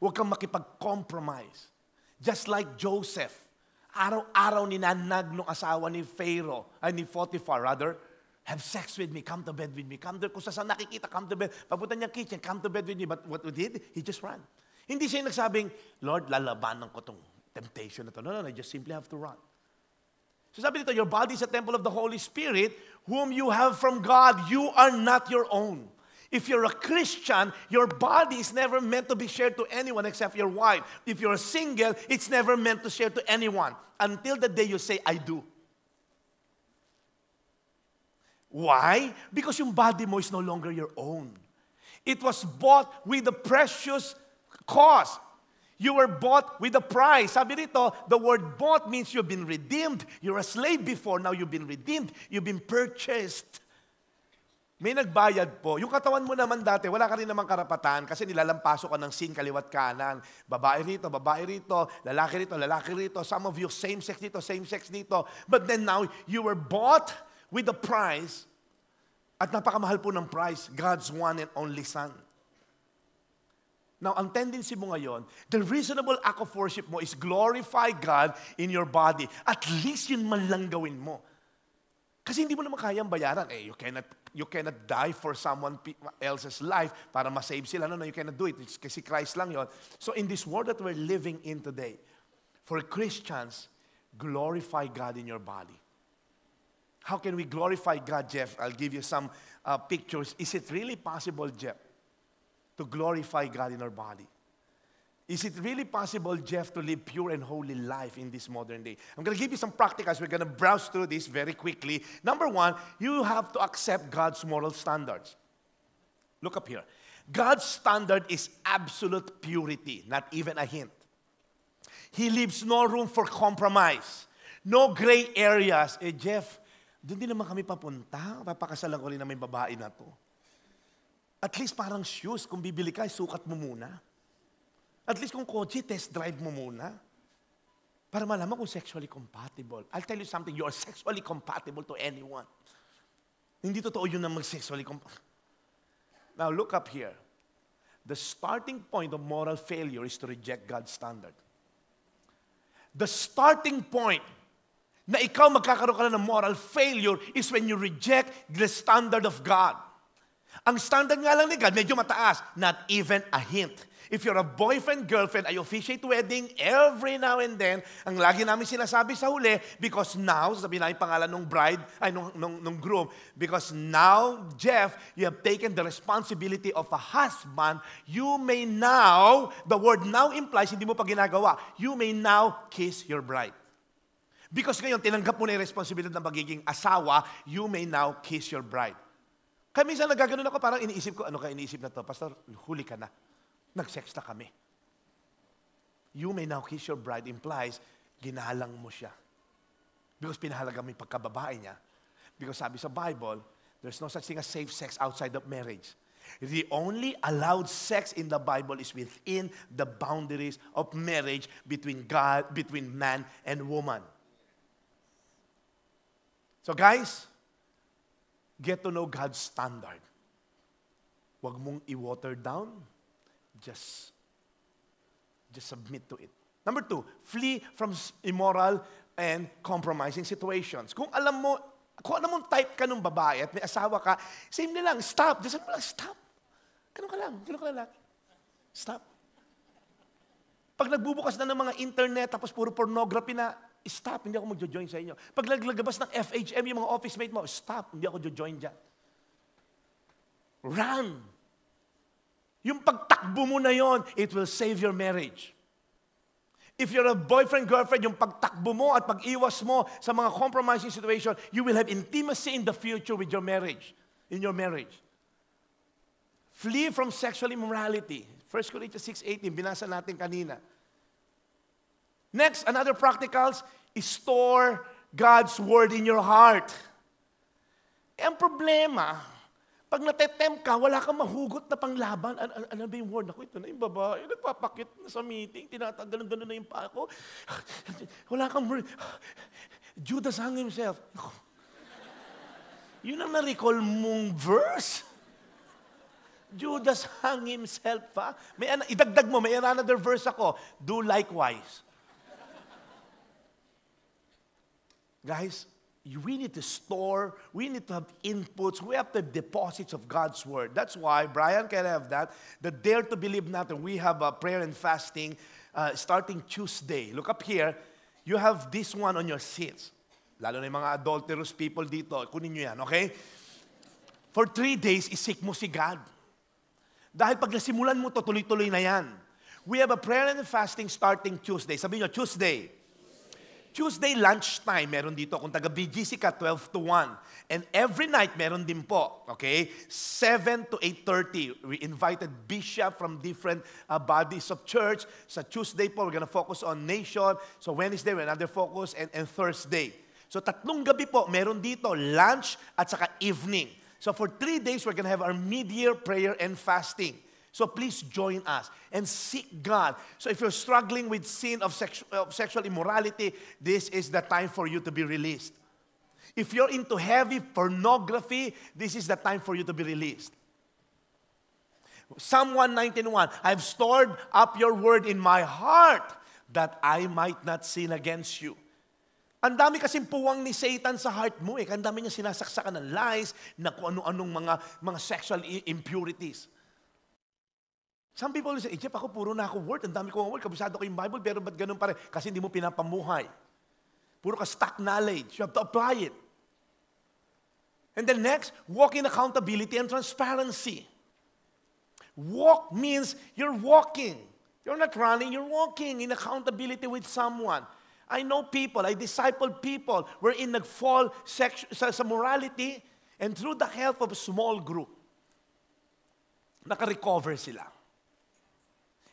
Huwag kang makipag-compromise. Just like Joseph, araw-araw ninanag ng asawa ni Pharaoh, ay ni Potiphar rather, have sex with me, come to bed with me, come to, kung saan nakikita, come to bed, papunta niya kitchen, come to bed with me. But what he did, he just ran. Hindi siya nagsabing, Lord, lalabanan ko tong temptation na to. No, no, no, you just simply have to run. So sabi dito, your body is a temple of the Holy Spirit, whom you have from God. You are not your own. If you're a Christian, your body is never meant to be shared to anyone except your wife. If you're single, it's never meant to share to anyone until the day you say, I do. Why? Because your body mo is no longer your own. It was bought with a precious cost. You were bought with a price. Sabi the word bought means you've been redeemed. You're a slave before, now you've been redeemed. You've been purchased may nagbayad po. Yung katawan mo naman dati, wala ka rin naman karapatan kasi nilalampaso ka ng sin kaliwat kanan. Babae rito, babae rito, lalaki rito, lalaki rito. Some of you same sex dito, same sex dito. But then now, you were bought with a price. At napakamahal po ng price, God's one and only Son. Now, ang tendency mo ngayon, the reasonable act of worship mo is glorify God in your body. At least yun man lang gawin mo. Kasi hindi mo naman kayang bayaran. Eh, you cannot, you cannot die for someone else's life para masave sila. No, no, you cannot do it. It's kasi Christ lang yon. So in this world that we're living in today, for Christians, glorify God in your body. How can we glorify God, Jeff? I'll give you some uh, pictures. Is it really possible, Jeff, to glorify God in our body? Is it really possible, Jeff, to live pure and holy life in this modern day? I'm going to give you some practicals. We're going to browse through this very quickly. Number one, you have to accept God's moral standards. Look up here. God's standard is absolute purity, not even a hint. He leaves no room for compromise, no gray areas. Eh, Jeff, doon din naman kami papunta. Papakasalan ko rin na may babae na to. At least parang shoes, kung bibili ka, sukat mo muna. At least kung kotse, test drive mo muna. Para malaman kung sexually compatible. I'll tell you something, you are sexually compatible to anyone. Hindi totoo yun na mag-sexually compatible. Now look up here. The starting point of moral failure is to reject God's standard. The starting point na ikaw magkakaroon ka na ng moral failure is when you reject the standard of God. Ang standard nga lang ni God, medyo mataas. Not even a hint. If you're a boyfriend, girlfriend, I officiate wedding every now and then. Ang lagi namin sinasabi sa huli, because now, sabi na yung pangalan ng bride, ay, nung, nung, nung groom, because now, Jeff, you have taken the responsibility of a husband. You may now, the word now implies, hindi mo pa ginagawa, you may now kiss your bride. Because ngayon, tinanggap mo na yung responsibilidad ng magiging asawa, you may now kiss your bride. Kaya minsan nagaganon ako, parang iniisip ko, ano ka iniisip na to? Pastor, huli ka na nag-sex na kami. You may now kiss your bride implies, ginalang mo siya. Because pinahalaga mo yung pagkababae niya. Because sabi sa Bible, there's no such thing as safe sex outside of marriage. The only allowed sex in the Bible is within the boundaries of marriage between God, between man and woman. So guys, get to know God's standard. Huwag mong i-water down. Just, just submit to it. Number two, flee from immoral and compromising situations. Kung alam mo, kung alam mong type ka ng babae at may asawa ka, same na lang, stop. Just mo lang, stop. Ganun ka lang, ganun ka lang. Stop. Pag nagbubukas na ng mga internet, tapos puro pornography na, stop, hindi ako magjo-join sa inyo. Pag naglagabas ng FHM yung mga office mate mo, stop, hindi ako jo-join dyan. Run yung pagtakbo mo na yon, it will save your marriage. If you're a boyfriend, girlfriend, yung pagtakbo mo at pag-iwas mo sa mga compromising situation, you will have intimacy in the future with your marriage, in your marriage. Flee from sexual immorality. 1 Corinthians 6.18, binasa natin kanina. Next, another practicals is store God's Word in your heart. ang problema, pag natetempt ka, wala kang mahugot na panglaban. An- an- ano ba yung word? Ako, ito na yung babae. Nagpapakit na sa meeting. Tinatagalan gano'n na yung pa ako. wala kang... Judas hung himself. Yun ang na-recall mong verse. Judas hung himself pa. May an- idagdag mo, may another verse ako. Do likewise. Guys, we need to store, we need to have inputs, we have the deposits of God's Word. That's why Brian can have that. The Dare to Believe Nothing, we have a prayer and fasting uh, starting Tuesday. Look up here, you have this one on your seats. Lalo na mga adulterous people dito, kunin nyo yan, okay? For three days, isik mo si God. Dahil pag nasimulan mo to, tuloy-tuloy na yan. We have a prayer and fasting starting Tuesday. Sabi nyo, Tuesday. Tuesday lunchtime, meron dito. Kung taga BGC ka, 12 to 1. And every night, meron din po. Okay? 7 to 8.30. We invited bishop from different uh, bodies of church. Sa Tuesday po, we're gonna focus on nation. So Wednesday, we're another focus. And, and Thursday. So tatlong gabi po, meron dito. Lunch at saka evening. So for three days, we're gonna have our mid-year prayer and fasting. So please join us and seek God. So if you're struggling with sin of, sexu- of sexual immorality, this is the time for you to be released. If you're into heavy pornography, this is the time for you to be released. Psalm 119.1, I've stored up your word in my heart that I might not sin against you. Ang dami kasing puwang ni Satan sa heart mo eh. Ang dami niya sinasaksakan ng lies, na kung ano-anong mga, mga sexual impurities. Some people say, eh, Jeff, ako puro na ako word. Ang dami kong word. Kabisado ko yung Bible, pero ba't ganun pa rin? Kasi hindi mo pinapamuhay. Puro ka stock knowledge. You have to apply it. And then next, walk in accountability and transparency. Walk means you're walking. You're not running, you're walking in accountability with someone. I know people, I disciple people we're in nag-fall sa, sa morality and through the help of a small group, nakarecover sila.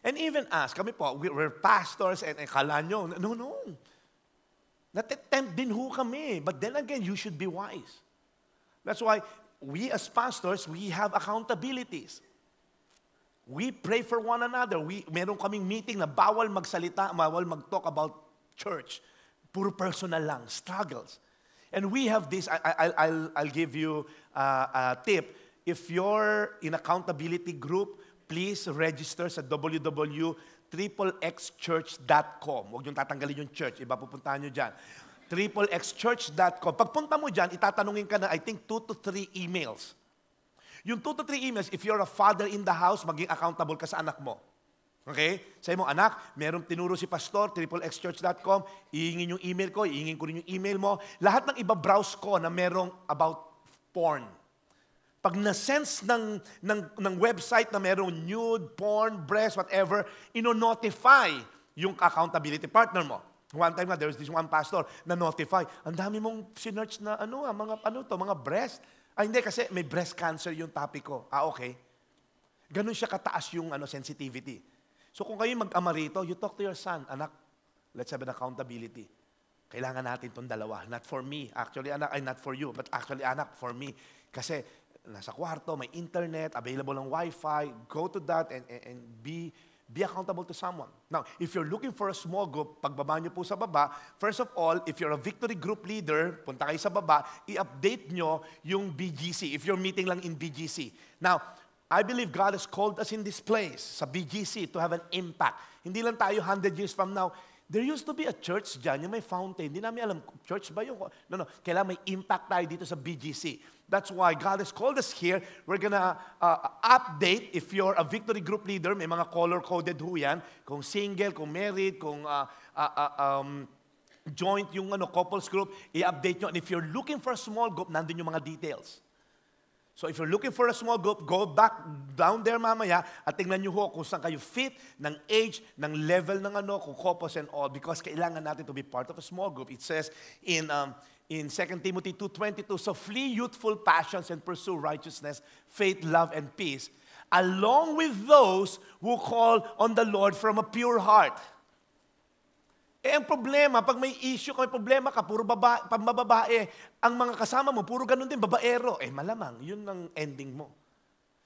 And even us, kami po, we're pastors and akala nyo, no, no. Natetempt din ho kami. But then again, you should be wise. That's why we as pastors, we have accountabilities. We pray for one another. We, meron kaming meeting na bawal magsalita, bawal mag-talk about church. Puro personal lang, struggles. And we have this, I, I, I'll, I'll give you a, a tip. If you're in accountability group, please register sa www.xxxchurch.com. Huwag niyong tatanggalin yung church, iba pupuntahan niyo dyan. www.xxxchurch.com. Pagpunta mo dyan, itatanungin ka na, I think, 2 to 3 emails. Yung 2 to 3 emails, if you're a father in the house, maging accountable ka sa anak mo. Okay? Sa mo, anak, merong tinuro si pastor, triplexchurch.com, iingin yung email ko, iingin ko rin yung email mo. Lahat ng iba browse ko na merong about porn. Pag na-sense ng, ng, ng website na merong nude, porn, breast, whatever, ino-notify yung accountability partner mo. One time nga, there was this one pastor na notify, ang dami mong sinerch na ano, ah, mga, ano to, mga breast. Ay, ah, hindi, kasi may breast cancer yung topic ko. Ah, okay. Ganun siya kataas yung ano, sensitivity. So kung kayo mag-ama rito, you talk to your son, anak, let's have an accountability. Kailangan natin tong dalawa. Not for me, actually, anak, ay not for you, but actually, anak, for me. Kasi nasa kwarto, may internet, available ang wifi, go to that and, and, and be, be accountable to someone. Now, if you're looking for a small group, pagbaba nyo po sa baba, first of all, if you're a victory group leader, punta kayo sa baba, i-update nyo yung BGC, if you're meeting lang in BGC. Now, I believe God has called us in this place, sa BGC, to have an impact. Hindi lang tayo 100 years from now, There used to be a church dyan, yung may fountain. Hindi namin alam, church ba yun? No, no. Kailangan may impact tayo dito sa BGC. That's why God has called us here. We're gonna uh, update if you're a victory group leader, may mga color-coded ho yan. Kung single, kung married, kung uh, uh, uh, um, joint yung ano, couples group, i-update nyo. And if you're looking for a small group, nandun yung mga details. So if you're looking for a small group, go back down there mamaya at tingnan nyo ho kung saan kayo fit ng age, ng level ng ano, kung kopos and all because kailangan natin to be part of a small group. It says in, um, in 2 Timothy 2.22, So flee youthful passions and pursue righteousness, faith, love, and peace, along with those who call on the Lord from a pure heart. Eh ang problema, pag may issue ka, may problema ka, puro baba, pambababae, ang mga kasama mo, puro ganun din, babaero. Eh malamang, yun ang ending mo.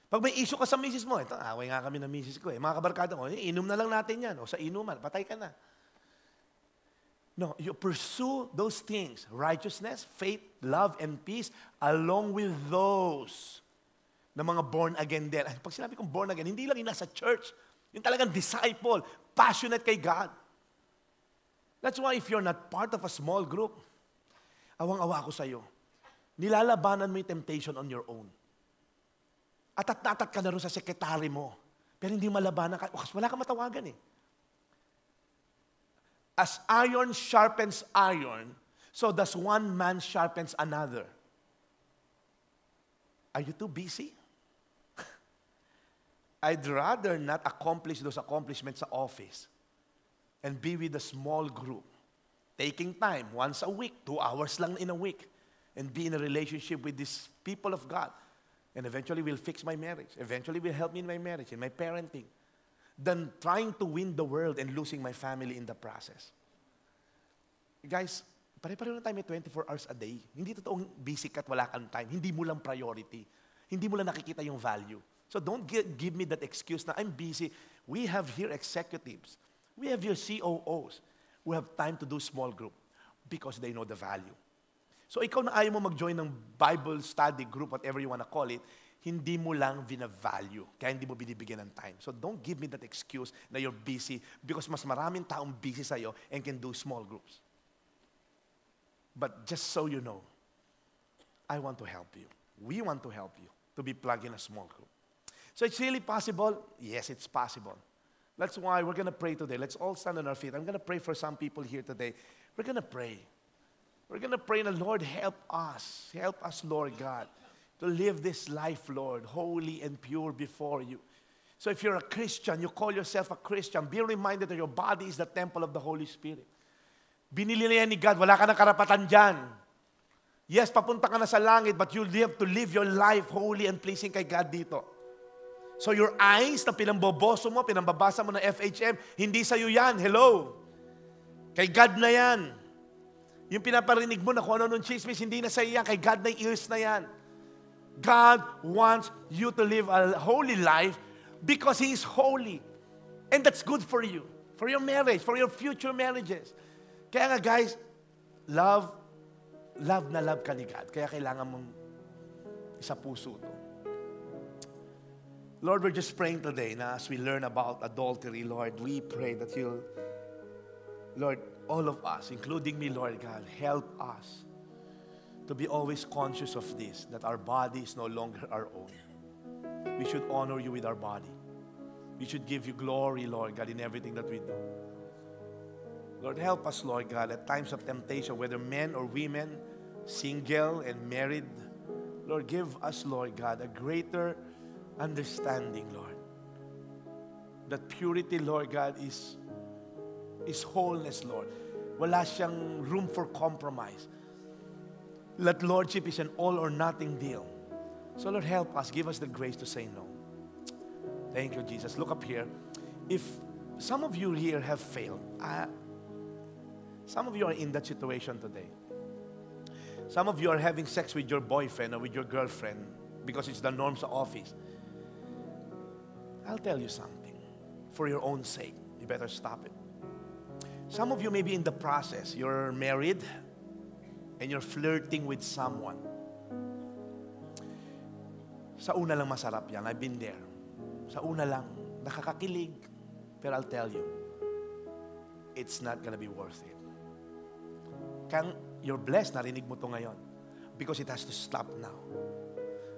Pag may issue ka sa misis mo, ito, away nga kami ng misis ko eh. Mga kabarkada ko, eh, inom na lang natin yan. O sa inuman, patay ka na. No, you pursue those things, righteousness, faith, love, and peace, along with those na mga born again din. Pag sinabi kong born again, hindi lang yung nasa church, yung talagang disciple, passionate kay God. That's why if you're not part of a small group, awang-awa ako sa'yo. Nilalabanan mo yung temptation on your own. Atat-atat ka na rin sa sekretary mo. Pero hindi malabanan ka. Kasi wala kang matawagan eh. As iron sharpens iron, so does one man sharpens another. Are you too busy? I'd rather not accomplish those accomplishments sa office and be with a small group. Taking time, once a week, two hours lang in a week, and be in a relationship with these people of God. And eventually will fix my marriage. Eventually will help me in my marriage, in my parenting. Than trying to win the world and losing my family in the process. Guys, pare-pareho lang tayo may 24 hours a day. Hindi totoong busy ka at wala kang time. Hindi mo lang priority. Hindi mo lang nakikita yung value. So don't give, me that excuse na I'm busy. We have here executives We have your COOs who have time to do small group because they know the value. So ikaw na ayaw mo mag-join ng Bible study group, whatever you wanna call it, hindi mo lang vina-value. Kaya hindi mo binibigyan ng time. So don't give me that excuse na you're busy because mas maraming taong busy sa'yo and can do small groups. But just so you know, I want to help you. We want to help you to be plugged in a small group. So it's really possible? Yes, it's possible. That's why we're going to pray today. Let's all stand on our feet. I'm going to pray for some people here today. We're going to pray. We're going to pray, and Lord, help us. Help us, Lord God, to live this life, Lord, holy and pure before you. So if you're a Christian, you call yourself a Christian, be reminded that your body is the temple of the Holy Spirit. Binili na yan ni God. Wala ka ng karapatan dyan. Yes, papunta ka na sa langit, but you have to live your life holy and pleasing kay God dito. So your eyes na pinamboboso mo, pinambabasa mo ng FHM, hindi sa iyo yan. Hello? Kay God na yan. Yung pinaparinig mo na kung ano nung chismis, hindi na sa'yo yan. Kay God na ears na yan. God wants you to live a holy life because He is holy. And that's good for you, for your marriage, for your future marriages. Kaya nga guys, love, love na love ka ni God. Kaya kailangan mong isa puso ito. Lord, we're just praying today now as we learn about adultery, Lord, we pray that you'll, Lord, all of us, including me, Lord God, help us to be always conscious of this, that our body is no longer our own. We should honor you with our body. We should give you glory, Lord God, in everything that we do. Lord, help us, Lord God, at times of temptation, whether men or women, single and married. Lord, give us, Lord God, a greater understanding, Lord. That purity, Lord God, is, is wholeness, Lord. Wala siyang room for compromise. That Lordship is an all or nothing deal. So, Lord, help us. Give us the grace to say no. Thank you, Jesus. Look up here. If some of you here have failed, I, some of you are in that situation today. Some of you are having sex with your boyfriend or with your girlfriend because it's the norms office. I'll tell you something for your own sake. You better stop it. Some of you may be in the process. You're married and you're flirting with someone. Sa una lang masarap yan. I've been there. Sa una lang. Nakakakilig. Pero I'll tell you, it's not gonna be worth it. Kang, you're blessed, narinig mo to ngayon. Because it has to stop now.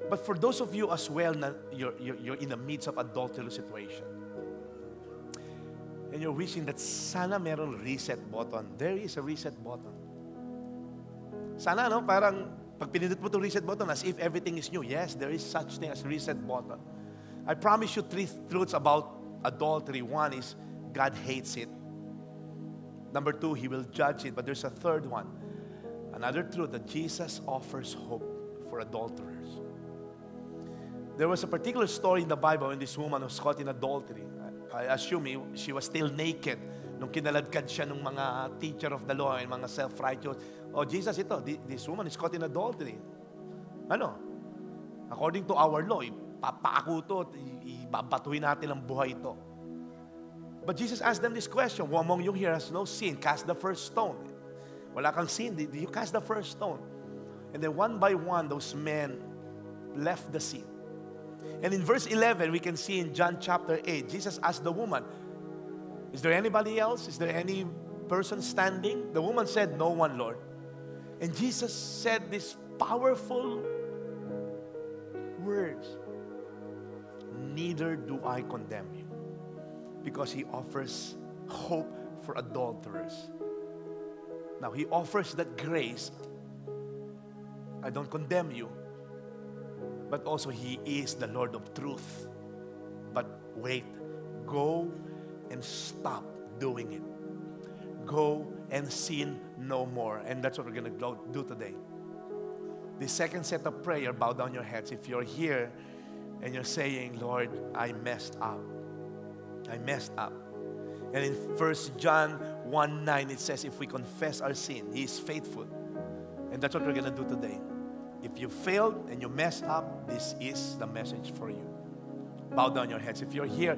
But for those of you as well, na you're, you're, you're in the midst of adultery situation, and you're wishing that sana meron reset button, there is a reset button. Sana, no? Parang pag pinindot mo itong reset button, as if everything is new. Yes, there is such thing as reset button. I promise you three truths about adultery. One is God hates it. Number two, He will judge it. But there's a third one. Another truth that Jesus offers hope for adultery. There was a particular story in the Bible when this woman was caught in adultery. I, I assume she was still naked nung kinaladkad siya ng mga teacher of the law and mga self-righteous. Oh, Jesus, ito, this woman is caught in adultery. Ano? According to our law, ipapako to, ibabatuhin natin ang buhay ito. But Jesus asked them this question, Who among you here has no sin? Cast the first stone. Wala kang sin, do you cast the first stone. And then one by one, those men left the scene. And in verse 11, we can see in John chapter 8, Jesus asked the woman, Is there anybody else? Is there any person standing? The woman said, No one, Lord. And Jesus said these powerful words Neither do I condemn you, because he offers hope for adulterers. Now, he offers that grace. I don't condemn you but also He is the Lord of truth. But wait, go and stop doing it. Go and sin no more. And that's what we're going to do today. The second set of prayer, bow down your heads. If you're here and you're saying, Lord, I messed up. I messed up. And in 1 John 1 9, it says, If we confess our sin, He is faithful. And that's what we're going to do today. If you failed and you messed up, this is the message for you. Bow down your heads. If you're here,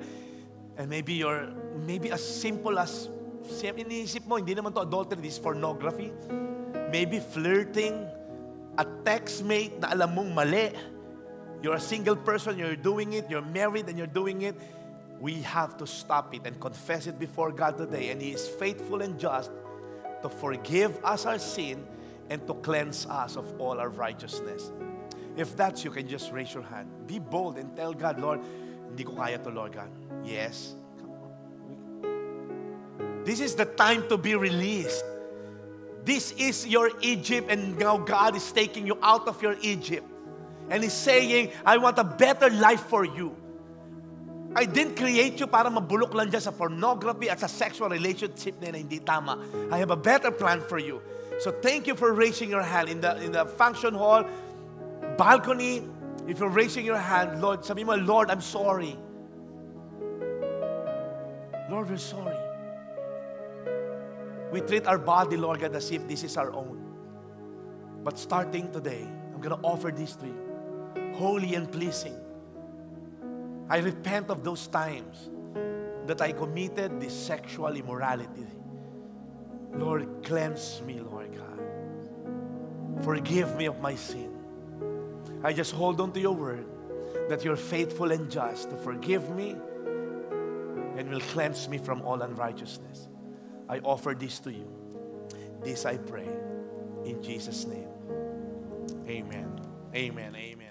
and maybe you're, maybe as simple as, iniisip mo, hindi naman to adultery, this pornography. Maybe flirting, a textmate na alam mong mali. You're a single person, you're doing it, you're married and you're doing it. We have to stop it and confess it before God today. And He is faithful and just to forgive us our sin and to cleanse us of all our righteousness. If that's you, can just raise your hand. Be bold and tell God, Lord, hindi ko kaya to, Lord God. Yes. This is the time to be released. This is your Egypt, and now God is taking you out of your Egypt. And He's saying, I want a better life for you. I didn't create you para mabulok lang dyan sa pornography at sa sexual relationship na hindi tama. I have a better plan for you. So thank you for raising your hand in the in the function hall, balcony. If you're raising your hand, Lord, sabi mo, Lord, I'm sorry. Lord, we're sorry. We treat our body, Lord God, as if this is our own. But starting today, I'm going to offer this to you, holy and pleasing. I repent of those times that I committed this sexual immorality Lord, cleanse me, Lord God. Forgive me of my sin. I just hold on to your word that you're faithful and just to forgive me and will cleanse me from all unrighteousness. I offer this to you. This I pray in Jesus' name. Amen. Amen. Amen.